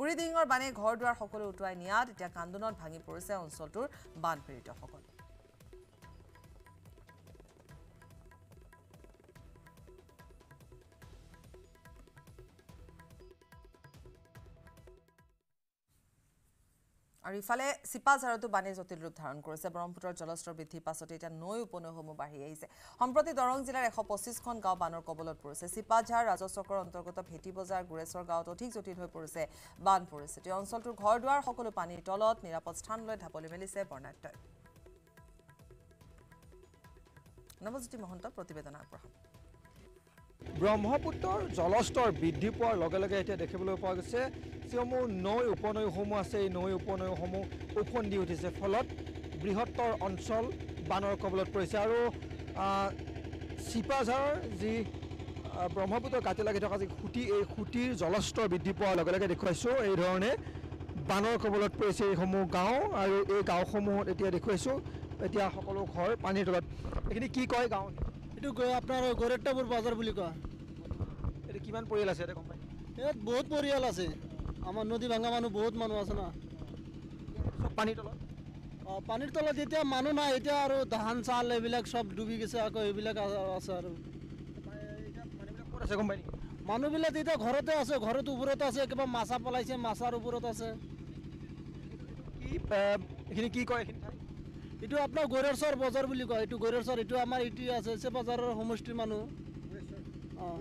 বুঢ়ী দিহিঙৰ বানে ঘৰ দুৱাৰ সকলো উটুৱাই নিয়াত এতিয়া কান্দোলন ভাঙি পৰিছে অঞ্চলটোৰ বানপীড়িতসকল আৰু ইফালে চিপাঝাৰতো বানে জটিল ৰূপ ধাৰণ কৰিছে ব্ৰহ্মপুত্ৰৰ জলস্তৰ বৃদ্ধিৰ পাছতে এতিয়া নৈ উপনৈসমূহ বাঢ়ি আহিছে সম্প্ৰতি দৰং জিলাৰ এশ পঁচিছখন গাঁও বানৰ কবলত পৰিছে চিপাঝাৰ ৰাজচকৰ অন্তৰ্গত ভেটি বজাৰ গুৰেশ্বৰ গাঁৱত অধিক জটিল হৈ পৰিছে বান পৰিস্থিতি অঞ্চলটোৰ ঘৰ দুৱাৰ সকলো পানীৰ তলত নিৰাপদ স্থানলৈ ঢাপলি মেলিছে বৰ্ণাঢ্যই নৱজ্যোতি মহন্ত প্ৰতিবেদন আগবঢ়াব ব্ৰহ্মপুত্ৰৰ জলস্তৰ বৃদ্ধি পোৱাৰ লগে লগে এতিয়া দেখিবলৈ পোৱা গৈছে যিসমূহ নৈ উপনৈসমূহ আছে এই নৈ উপনৈসমূহ উফন্দি উঠিছে ফলত বৃহত্তৰ অঞ্চল বানৰ কবলত পৰিছে আৰু চিপাঝাৰৰ যি ব্ৰহ্মপুত্ৰ কাটি লাগি থকা যি সুঁতি এই সুঁতিৰ জলস্তৰ বৃদ্ধি পোৱাৰ লগে লগে দেখুৱাইছোঁ এইধৰণে বানৰ কবলত পৰিছে এইসমূহ গাঁও আৰু এই গাঁওসমূহত এতিয়া দেখুৱাইছোঁ এতিয়া সকলো ঘৰ পানীৰ তলত এইখিনি কি কয় গাঁও আপনার গোরেটাপুর বাজার বলে কয় কি পরিয়াল আছে কোম্পানি বহুত পরিয়াল আছে আমার নদী ভাঙা মানুষ বহুত মানুষ আছে না সব পানির তলত পানির তলত এটা মানুষ না এটা আর ধান চাল এইবিলাক চব ডুবি গেছে আকো এইবিল আছে আৰু মানুহবিলাক মানুষবিল ঘৰতে আছে ঘৰত ওপৰত আছে কিবা মাছা পলাইছে মাছাৰ ওপৰত আছে কি কয় এইটো আপোনাৰ গৈৰেশ্বৰ বজাৰ বুলি কয় এইটো গৈৰেশ্বৰ এইটো আমাৰ ইটি আছে সেই বজাৰৰ সমষ্টিৰ মানুহ অঁ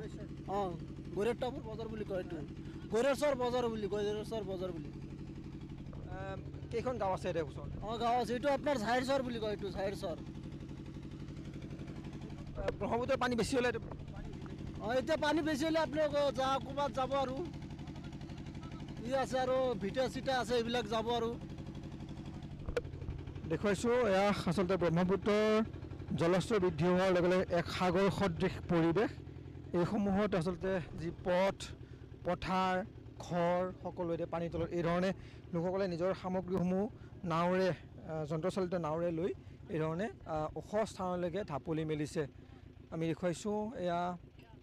অঁ গৈৰেটাপুৰ বজাৰ বুলি কয় এইটো গৈৰেশ্বৰ বজাৰ বুলি গৈৰেশ্বৰ বজাৰ বুলি কেইখন গাঁও আছে এতিয়া ওচৰত অঁ গাঁও আছে এইটো আপোনাৰ ঝাইৰচৰ বুলি কয় এইটো ঝাইৰচৰ ব্ৰহ্মপুত্ৰ পানী বেছি হ'লে অঁ এতিয়া পানী বেছি হ'লে আপুনি যা ক'ৰবাত যাব আৰু ই আছে আৰু ভিটা চিটা আছে এইবিলাক যাব আৰু দেখুৱাইছোঁ এয়া আচলতে ব্ৰহ্মপুত্ৰৰ জলস্তৰ বৃদ্ধি হোৱাৰ লগে লগে এক সাগৰ সদৃশ পৰিৱেশ এইসমূহত আচলতে যি পথ পথাৰ ঘৰ সকলো এতিয়া পানীৰ তলত এইধৰণে লোকসকলে নিজৰ সামগ্ৰীসমূহ নাৱেৰে যন্ত্ৰচালিত নাৱেৰে লৈ এইধৰণে ওখ স্থানলৈকে ঢাপলি মেলিছে আমি দেখুৱাইছোঁ এয়া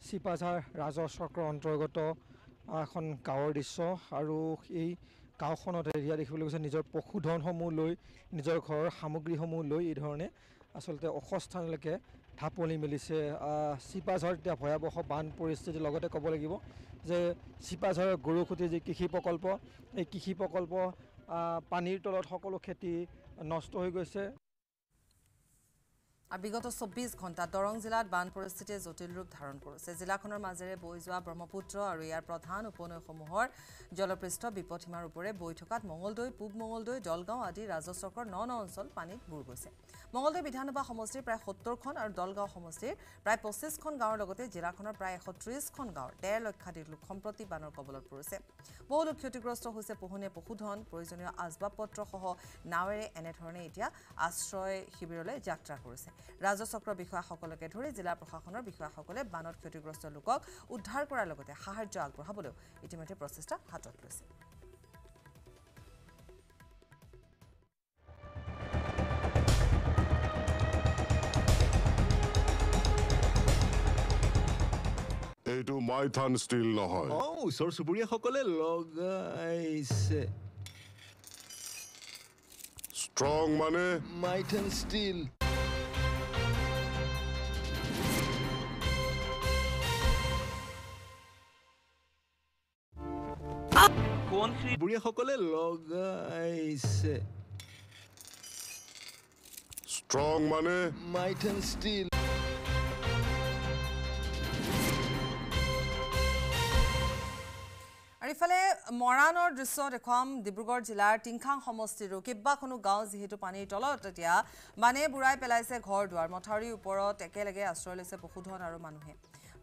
চিপাঝাৰ ৰাজহ চক্ৰৰ অন্তৰ্গত এখন গাঁৱৰ দৃশ্য আৰু এই গাঁওখনত এৰিয়া দেখিবলৈ গৈছে নিজৰ পশুধনসমূহ লৈ নিজৰ ঘৰৰ সামগ্ৰীসমূহ লৈ এই ধৰণে আচলতে অসস্থানলৈকে ঢাপলি মেলিছে চিপাঝৰ এতিয়া ভয়াৱহ বান পৰিস্থিতি লগতে ক'ব লাগিব যে চিপাঝৰৰ খুটি যি কৃষি প্ৰকল্প এই কৃষি প্ৰকল্প পানীৰ তলত সকলো খেতি নষ্ট হৈ গৈছে বিগত চৌব্বিছ ঘণ্টাত দৰং জিলাত বান পৰিস্থিতিয়ে জটিল ৰূপ ধাৰণ কৰিছে জিলাখনৰ মাজেৰে বৈ যোৱা ব্ৰহ্মপুত্ৰ আৰু ইয়াৰ প্ৰধান উপনৈসমূহৰ জলপৃষ্ঠ বিপদসীমাৰ ওপৰে বৈ থকাত মঙলদৈ পূব মঙলদৈ দলগাঁও আদি ৰাজচকৰ ন ন অঞ্চল পানীত বুৰ গৈছে মঙলদৈ বিধানসভা সমষ্টিৰ প্ৰায় সত্তৰখন আৰু দলগাঁও সমষ্টিৰ প্ৰায় পঁচিছখন গাঁৱৰ লগতে জিলাখনৰ প্ৰায় এশ ত্ৰিছখন গাঁৱৰ ডেৰ লক্ষাধিক লোক সম্প্ৰতি বানৰ কবলত পৰিছে বহু লোক ক্ষতিগ্ৰস্ত হৈছে পোহনীয়া পশুধন প্ৰয়োজনীয় আচবাব পত্ৰসহ নাৱেৰে এনেধৰণে এতিয়া আশ্ৰয় শিবিৰলৈ যাত্ৰা কৰিছে ৰাজচক্ৰ বিষয়াসকলকে ধৰি জিলা প্ৰশাসনৰ বিষয়াসকলে বানত ক্ষতিগ্ৰস্ত লোকক উদ্ধাৰ কৰাৰ লগতে সাহায্য আগবঢ়াবলৈও ইতিমধ্যে প্ৰচেষ্টা হাতত লৈছে এইটো মাইথান ষ্টীল নহয় অ ওচৰ চুবুৰীয়াসকলে লগাইছে ষ্ট্ৰং মানে মাইথান ষ্টীল আৰু ইফালে মৰাণৰ দৃশ্য দেখুৱাম ডিব্ৰুগড় জিলাৰ টিংখাং সমষ্টিৰো কেইবাখনো গাঁও যিহেতু পানীৰ তলত এতিয়া বানে বুঢ়াই পেলাইছে ঘৰ দুৱাৰ মথাউৰিৰ ওপৰত একেলগে আশ্ৰয় লৈছে পশুধন আৰু মানুহে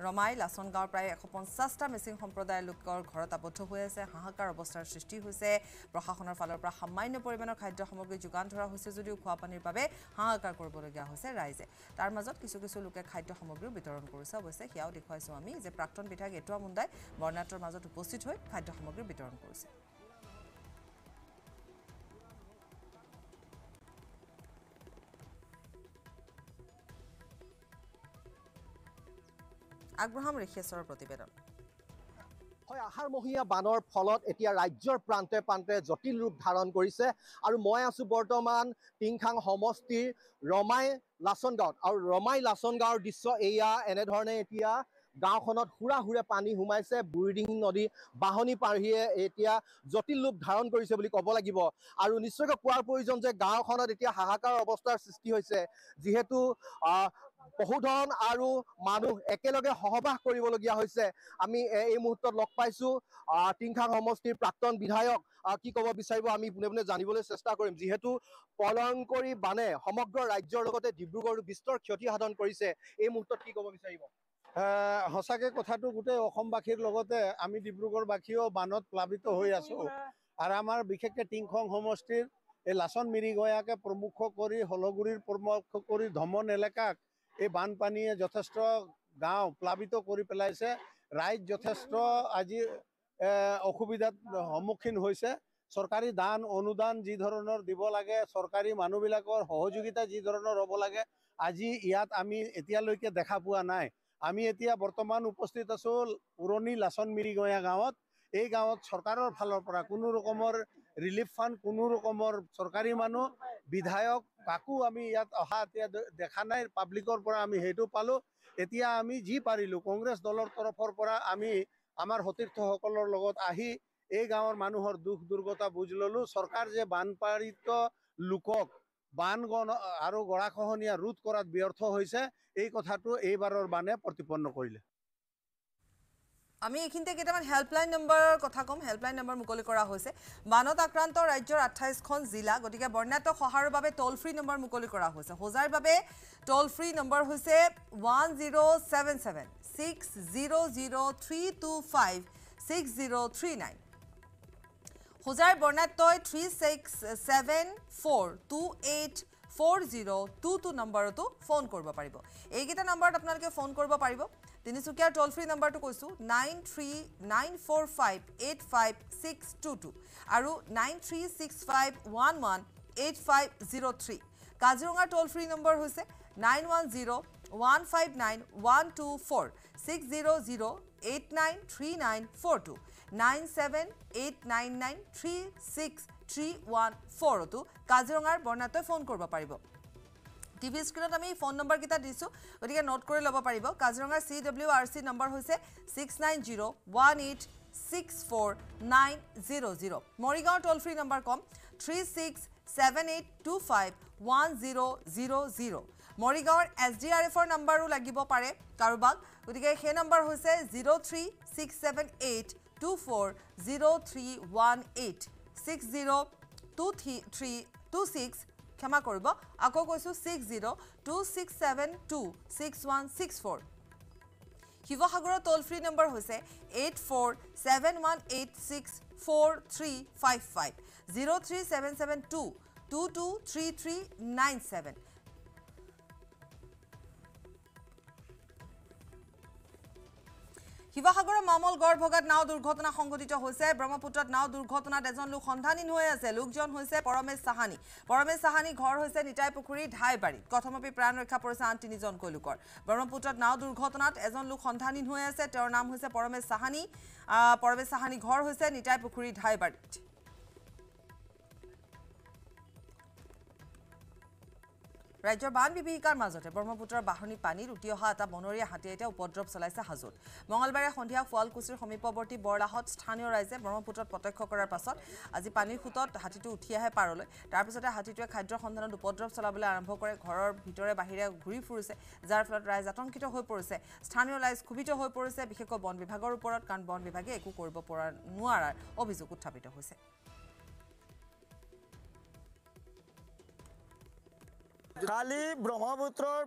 ৰমাই লাচন গাঁৱৰ প্ৰায় এশ পঞ্চাছটা মিচিং সম্প্ৰদায়ৰ লোকৰ ঘৰত আবদ্ধ হৈ আছে হাহাকাৰ অৱস্থাৰ সৃষ্টি হৈছে প্ৰশাসনৰ ফালৰ পৰা সামান্য পৰিমাণৰ খাদ্য সামগ্ৰী যোগান ধৰা হৈছে যদিও খোৱা পানীৰ বাবে হাহাকাৰ কৰিবলগীয়া হৈছে ৰাইজে তাৰ মাজত কিছু কিছু লোকে খাদ্য সামগ্ৰীও বিতৰণ কৰিছে অৱশ্যে সেয়াও দেখুৱাইছোঁ আমি যে প্ৰাক্তন বিধায়ক এটুৱা মুণ্ডাই বৰ্ণাঢ্যৰ মাজত উপস্থিত হৈ খাদ্য সামগ্ৰী বিতৰণ কৰিছে আগবঢ়াম ৰেখেশ্বৰৰ প্ৰতিবেদন হয় আহাৰমহীয়া বানৰ ফলত এতিয়া ৰাজ্যৰ প্ৰান্তে প্ৰান্তে জটিল ৰূপ ধাৰণ কৰিছে আৰু মই আছোঁ বৰ্তমান টিংখাং সমষ্টিৰ ৰমাই লাচন গাঁৱত আৰু ৰমাই লাচন গাঁৱৰ দৃশ্য এয়া এনেধৰণে এতিয়া গাঁওখনত সুৰা সুৰে পানী সোমাইছে বুৰিডিং নদী বাহনি পাৰিয়ে এতিয়া জটিল ৰূপ ধাৰণ কৰিছে বুলি ক'ব লাগিব আৰু নিশ্চয়কৈ কোৱাৰ প্ৰয়োজন যে গাঁওখনত এতিয়া হাহাকাৰ অৱস্থাৰ সৃষ্টি হৈছে যিহেতু পশুধন আৰু মানুহ একেলগে সহবাস কৰিবলগীয়া হৈছে আমি এই মুহূৰ্তত লগ পাইছো টিংখাং সমষ্টিৰ প্ৰাক্তন বিধায়ক কি ক'ব বিচাৰিব আমি পোনে পোনে জানিবলৈ চেষ্টা কৰিম যিহেতু পলংকৰী বানে সমগ্ৰ ৰাজ্যৰ লগতে ডিব্ৰুগড় বিস্তৰ ক্ষতি সাধন কৰিছে এই মুহূৰ্তত কি ক'ব বিচাৰিব সঁচাকে কথাটো গোটেই অসমবাসীৰ লগতে আমি ডিব্ৰুগড়বাসীও বানত প্লাৱিত হৈ আছো আৰু আমাৰ বিশেষকে টিংখং সমষ্টিৰ এই লাচন মিৰি গঞাকে প্ৰমুখ কৰি হলগুৰিৰ প্ৰমুখ কৰি ধমন এলেকাক এই বানপানীয়ে যথেষ্ট গাঁও প্লাবিত কৰি পেলাইছে ৰাইজ যথেষ্ট আজি অসুবিধাত সন্মুখীন হৈছে চৰকাৰী দান অনুদান যি ধৰণৰ দিব লাগে চৰকাৰী মানুহবিলাকৰ সহযোগিতা যি ধৰণৰ হ'ব লাগে আজি ইয়াত আমি এতিয়ালৈকে দেখা পোৱা নাই আমি এতিয়া বৰ্তমান উপস্থিত আছোঁ পুৰণি লাচন মিৰি গঞা গাঁৱত এই গাঁৱত চৰকাৰৰ ফালৰ পৰা কোনো ৰকমৰ ৰিলিফ ফাণ্ড কোনো ৰকমৰ চৰকাৰী মানুহ বিধায়ক কাকো আমি ইয়াত অহা এতিয়া দেখা নাই পাব্লিকৰ পৰা আমি সেইটো পালোঁ এতিয়া আমি যি পাৰিলোঁ কংগ্ৰেছ দলৰ তৰফৰ পৰা আমি আমাৰ সতীৰ্থসকলৰ লগত আহি এই গাঁৱৰ মানুহৰ দুখ দুৰ্গতা বুজ ল'লোঁ চৰকাৰ যে বানপীড়িত লোকক বান গণ আৰু গৰাখহনীয়া ৰোধ কৰাত ব্যৰ্থ হৈছে এই কথাটো এইবাৰৰ বানে প্ৰতিপন্ন কৰিলে আমি এইখিনিতে কেইটামান হেল্পলাইন নম্বৰৰ কথা ক'ম হেল্পলাইন নম্বৰ মুকলি কৰা হৈছে বানত আক্ৰান্ত ৰাজ্যৰ আঠাইছখন জিলা গতিকে বন্যাত্মক সহায়ৰ বাবে টল ফ্ৰী নম্বৰ মুকলি কৰা হৈছে সজাৰ বাবে টল ফ্ৰী নম্বৰ হৈছে one zero' seven seven six zero' zero' three two five six zero' three nine সজাৰ বৰ্ণাত্যই three six seven four two eight four zero' two two নম্বৰতো ফোন কৰিব পাৰিব এইকেইটা নম্বৰত আপোনালোকে ফোন কৰিব পাৰিব তিনিচুকীয়াৰ টল ফ্ৰী নম্বৰটো কৈছোঁ nine three nine four five eight five six two two আৰু nine three six five one one eight five zero' three কাজিৰঙাৰ টল ফ্ৰী নম্বৰ হৈছে nine one zero' one five nine one two four six zero' zero' eight nine three nine four two nine seven eight nine nine three six three one ফ'ৰতো কাজিৰঙাৰ বৰ্ণাটোৱে phone কৰিব পাৰিব TV স্ক্ৰীণত আমি phone নম্বৰকেইটা দিছোঁ গতিকে নোট কৰি লব পাৰিব কাজিৰঙাৰ C W R C number হৈছে six nine zero' one eight six four nine zero' zero' মৰিগাঁৱৰ টোল ফ্ৰী নম্বৰ কম three six seven eight two five one zero' zero' zero' মৰিগাঁৱৰ এছ ডি আৰ এফৰ নাম্বাৰো লাগিব পাৰে কাৰোবাক গতিকে সেই নম্বৰ হৈছে zero' three six seven eight two four zero' three one eight six zero' two three three two six ক্ষমা কৰিব আকৌ কৈছোঁ six zero' two six seven two six one six four শিৱসাগৰৰ ট'ল ফ্ৰী নম্বৰ হৈছে eight four seven one eight six four three five five zero' three seven seven two two two three three nine seven শিৱসাগৰৰ মামলগড় ভগাত নাও দুৰ্ঘটনা সংঘটিত হৈছে ব্ৰহ্মপুত্ৰত নাও দুৰ্ঘটনাত এজন লোক সন্ধানহীন হৈ আছে লোকজন হৈছে পৰমেশ চাহানী পৰমেশ চাহানী ঘৰ হৈছে নিতাই পুখুৰী ধাইবাৰীত কথমপি প্ৰাণ ৰক্ষা পৰিছে আন তিনিজনকৈ লোকৰ ব্ৰহ্মপুত্ৰত নাও দুৰ্ঘটনাত এজন লোক সন্ধানহীন হৈ আছে তেওঁৰ নাম হৈছে পৰমেশ চাহানী পৰমেশ চাহানী ঘৰ হৈছে নিতাই পুখুৰী ধাইবাৰীত রাজ্যের বান বিভীষিকার মাজতে ব্রহ্মপুত্র বাহনী পানীত উঠি অহা এটা বনরিয়া হাতী এটা উপদ্রব চলাইছে হাজোত মঙ্গলবারে সন্ধিয়া শুয়ালকুচির সমীপবর্তী বরলাহত স্থানীয় রাইজে ব্রহ্মপুত্র প্রত্যক্ষ করার পাছত আজি পানির সুতত হাতীটি উঠি আহে পারলে তারপরে হাতীটে খাদ্য সন্ধানত উপদ্রব চলাবলে আরম্ভ করে ঘরের ভিতরে বাহিরে ঘুরি ফুরিছে যার ফলত রাইজ আতঙ্কিত হয়ে পড়েছে স্থানীয় রাইজ ক্ষোভিত হয়ে পড়েছে বিশেষ বন বিভাগের উপর কারণ বন বিভাগে একু করবার অভিযোগ উত্থাপিত হয়েছে কালি ব্ৰহ্মপুত্ৰৰ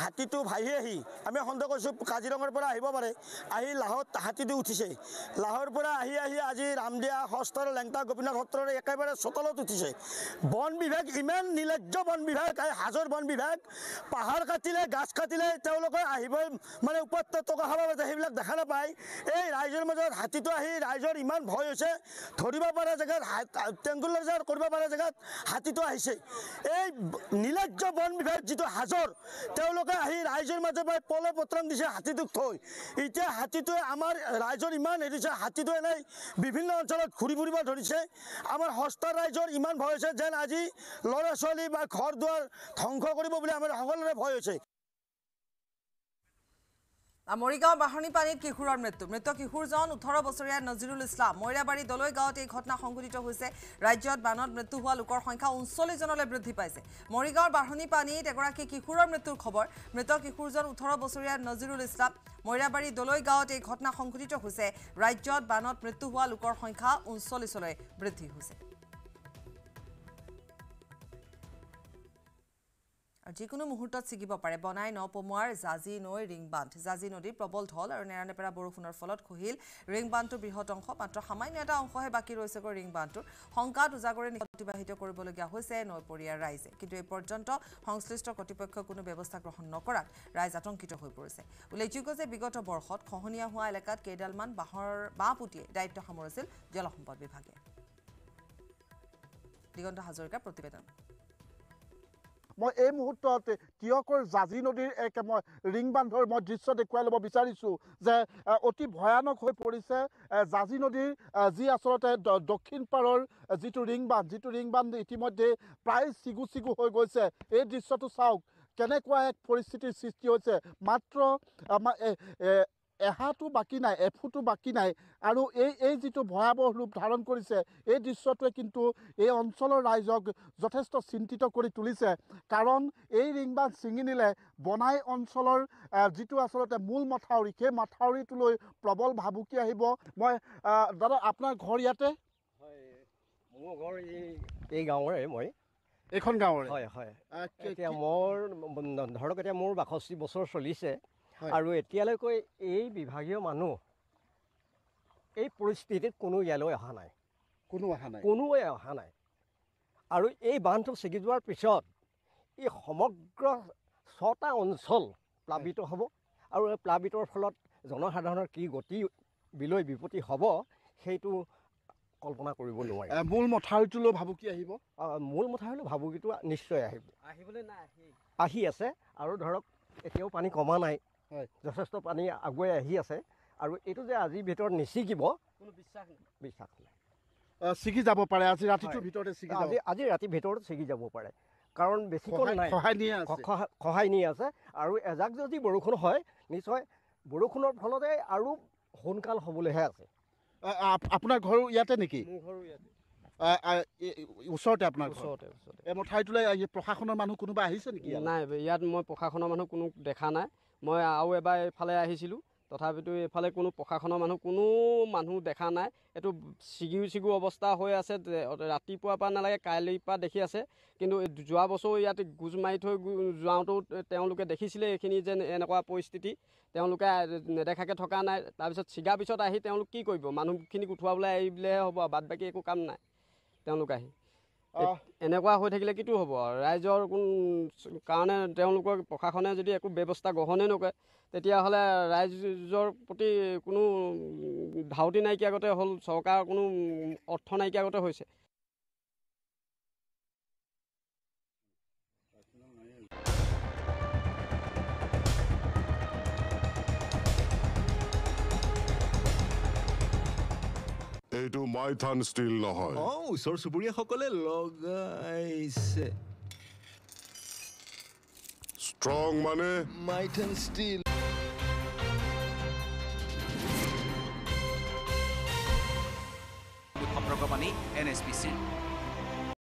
হাতীটো ভাহি আহি আমি সন্দেহ কৰিছোঁ কাজিৰঙাৰ পৰা আহিব পাৰে আহি লাহত হাতীটো উঠিছে লাহৰ পৰা আহি আহি আজি ৰামদিয়া সস্তৰ লেংটা গোপীনাথ সত্ৰৰ একেবাৰে চোতালত উঠিছে বন বিভাগ ইমান নিৰ্লজ্জ বন বিভাগ হাজৰ বন বিভাগ পাহাৰ কাটিলে গাছ কাটিলে তেওঁলোকে আহিব মানে উপত্যকা খাব পাৰে সেইবিলাক দেখা নাপায় এই ৰাইজৰ মাজত হাতীটো আহি ৰাইজৰ ইমান ভয় হৈছে ধৰিব পৰা জেগাত টেংগুলাৰ কৰিব পৰা জেগাত হাতীটো আহিছে এই নীলা ৰাজ্য বন বিভাগ যিটো হাজৰ তেওঁলোকে আহি ৰাইজৰ মাজৰ পৰা পলে পত্ৰং দিছে হাতীটোক থৈ এতিয়া হাতীটোৱে আমাৰ ৰাইজৰ ইমান হেৰিছে হাতীটোৱে নাই বিভিন্ন অঞ্চলত ঘূৰি ফুৰিব ধৰিছে আমাৰ সস্তা ৰাইজৰ ইমান ভয় হৈছে যেন আজি ল'ৰা ছোৱালী বা ঘৰ দুৱাৰ ধ্বংস কৰিব বুলি আমাৰ সকলোৰে ভয় হৈছে মৰিগাঁও বাঢ়নী পানীত কিশোৰৰ মৃত্যু মৃত কিশোৰজন ওঠৰ বছৰীয়া নজিৰুল ইছলাম মৈৰাবাৰী দলৈ গাঁৱত এই ঘটনা সংঘটিত হৈছে ৰাজ্যত বানত মৃত্যু হোৱা লোকৰ সংখ্যা ঊনচল্লিছজনলৈ বৃদ্ধি পাইছে মৰিগাঁৱৰ বাঢ়নী পানীত এগৰাকী কিশোৰৰ মৃত্যুৰ খবৰ মৃত কিশোৰজন ওঠৰ বছৰীয়া নজিৰুল ইছলাম মৈৰাবাৰী দলৈ গাঁৱত এই ঘটনা সংঘটিত হৈছে ৰাজ্যত বানত মৃত্যু হোৱা লোকৰ সংখ্যা ঊনচল্লিছলৈ বৃদ্ধি হৈছে যিকোনো মুহূৰ্তত ছিগিব পাৰে বনাই নপমুৱাৰ জাজি নৈ ৰিংবান্ধ জাজি নদীৰ প্ৰবল ঢল আৰু নেৰানেপেৰা বৰষুণৰ ফলত খহিল ৰিংবান্ধটোৰ বৃহৎ অংশ মাত্ৰ সামান্য এটা অংশহে বাকী ৰৈছেগৈ ৰিংবান্ধটোৰ শংকাত উজাগৰি অতিবাহিত কৰিবলগীয়া হৈছে নৈপৰীয়া ৰাইজে কিন্তু এই পৰ্যন্ত সংশ্লিষ্ট কৰ্তৃপক্ষই কোনো ব্যৱস্থা গ্ৰহণ নকৰাত ৰাইজ আতংকিত হৈ পৰিছে উল্লেখযোগ্য যে বিগত বৰ্ষত খহনীয়া হোৱা এলেকাত কেইডালমান বাঁহৰ বাঁহ পুতিয়ে দায়িত্ব সামৰিছিল জলসম্পদ বিভাগে দিগন্ত হাজৰিকাৰ প্ৰতিবেদন মই এই মুহূৰ্তত কিয়কৈ জাজি নদীৰ একে মই ৰিংবান্ধৰ মই দৃশ্য দেখুৱাই ল'ব বিচাৰিছোঁ যে অতি ভয়ানক হৈ পৰিছে জাজি নদীৰ যি আচলতে দক্ষিণ পাৰৰ যিটো ৰিংবান্ধ যিটো বান্ধ ইতিমধ্যে প্ৰায় চিগু চিগু হৈ গৈছে এই দৃশ্যটো চাওক কেনেকুৱা এক পৰিস্থিতিৰ সৃষ্টি হৈছে মাত্ৰ আমাৰ এহাটো বাকী নাই এফুটো বাকী নাই আৰু এই এই যিটো ভয়াৱহ ৰূপ ধাৰণ কৰিছে এই দৃশ্যটোৱে কিন্তু এই অঞ্চলৰ ৰাইজক যথেষ্ট চিন্তিত কৰি তুলিছে কাৰণ এই ৰিংবান ছিঙি নিলে বনাই অঞ্চলৰ যিটো আচলতে মূল মথাউৰি সেই মথাউৰিটোলৈ প্ৰবল ভাবুকি আহিব মই দাদা আপোনাৰ ঘৰ ইয়াতে এইখন গাঁৱৰে হয় হয় এতিয়া মোৰ ধৰক এতিয়া মোৰ বাষষ্ঠি বছৰ চলিছে আৰু এতিয়ালৈকে এই বিভাগীয় মানুহ এই পৰিস্থিতিত কোনো ইয়ালৈ অহা নাই কোনো অহা নাই কোনোৱে অহা নাই আৰু এই বান্ধটো ছিগি যোৱাৰ পিছত ই সমগ্ৰ ছটা অঞ্চল প্লাৱিত হ'ব আৰু এই প্লাৱিতৰ ফলত জনসাধাৰণৰ কি গতি বিলৈ বিপত্তি হ'ব সেইটো কল্পনা কৰিব নোৱাৰি মূল মথাউৰিটোলৈ ভাবুকি আহিব মূল মথাউৰিলৈ ভাবুকিটো নিশ্চয় আহিব আহিবলৈ নাই আহি আছে আৰু ধৰক এতিয়াও পানী কমা নাই যথেষ্ট পানী আগুৱাই আহি আছে আৰু এইটো যে আজিৰ ভিতৰত নিচিগিব বিশ্বাস নাই ছিগি যাব পাৰে আজি ৰাতিটোৰ ভিতৰতে ছিগি যাব আজি ৰাতিৰ ভিতৰত ছিগি যাব পাৰে কাৰণ বেছিকৈ নাই সহায় নিয়ে আছে আৰু এজাক যদি বৰষুণ হয় নিশ্চয় বৰষুণৰ ফলতে আৰু সোনকাল হ'বলৈহে আছে আপোনাৰ ঘৰ ইয়াতে নেকি ওচৰতে আপোনাৰ ওচৰতে ওচৰতে ঠাইটোলৈ প্ৰশাসনৰ মানুহ কোনোবা আহিছে নেকি নাই ইয়াত মই প্ৰশাসনৰ মানুহ কোনো দেখা নাই মই আৰু এবাৰ এইফালে আহিছিলোঁ তথাপিতো এইফালে কোনো প্ৰশাসনৰ মানুহ কোনো মানুহ দেখা নাই এইটো ছিগিউ ছিগিউ অৱস্থা হৈ আছে ৰাতিপুৱাৰ পৰা নালাগে কাইলৈ পৰা দেখি আছে কিন্তু যোৱা বছৰ ইয়াত গোজ মাৰি থৈ যাওঁতেও তেওঁলোকে দেখিছিলে এইখিনি যেন এনেকুৱা পৰিস্থিতি তেওঁলোকে নেদেখাকৈ থকা নাই তাৰপিছত চিগা পিছত আহি তেওঁলোক কি কৰিব মানুহখিনিক উঠোৱাবলৈ আহিবলৈহে হ'ব আৰু বাদ বাকী একো কাম নাই তেওঁলোক আহি এনেকুৱা হৈ থাকিলে কিটো হ'ব আৰু ৰাইজৰ কোন কাৰণে তেওঁলোকৰ প্ৰশাসনে যদি একো ব্যৱস্থা গ্ৰহণেই নকৰে তেতিয়াহ'লে ৰাইজৰ প্ৰতি কোনো ধাউতি নাইকিয়াগতে হ'ল চৰকাৰৰ কোনো অৰ্থ নাইকিয়াগতে হৈছে এইটো মাইথান ষ্টীল নহয় অ ওচৰ চুবুৰীয়াসকলে লগাইছে ষ্ট্ৰং মানে মাইথান ষ্টীল সম্পৰ্ক মানে এন এছ পি চিৰ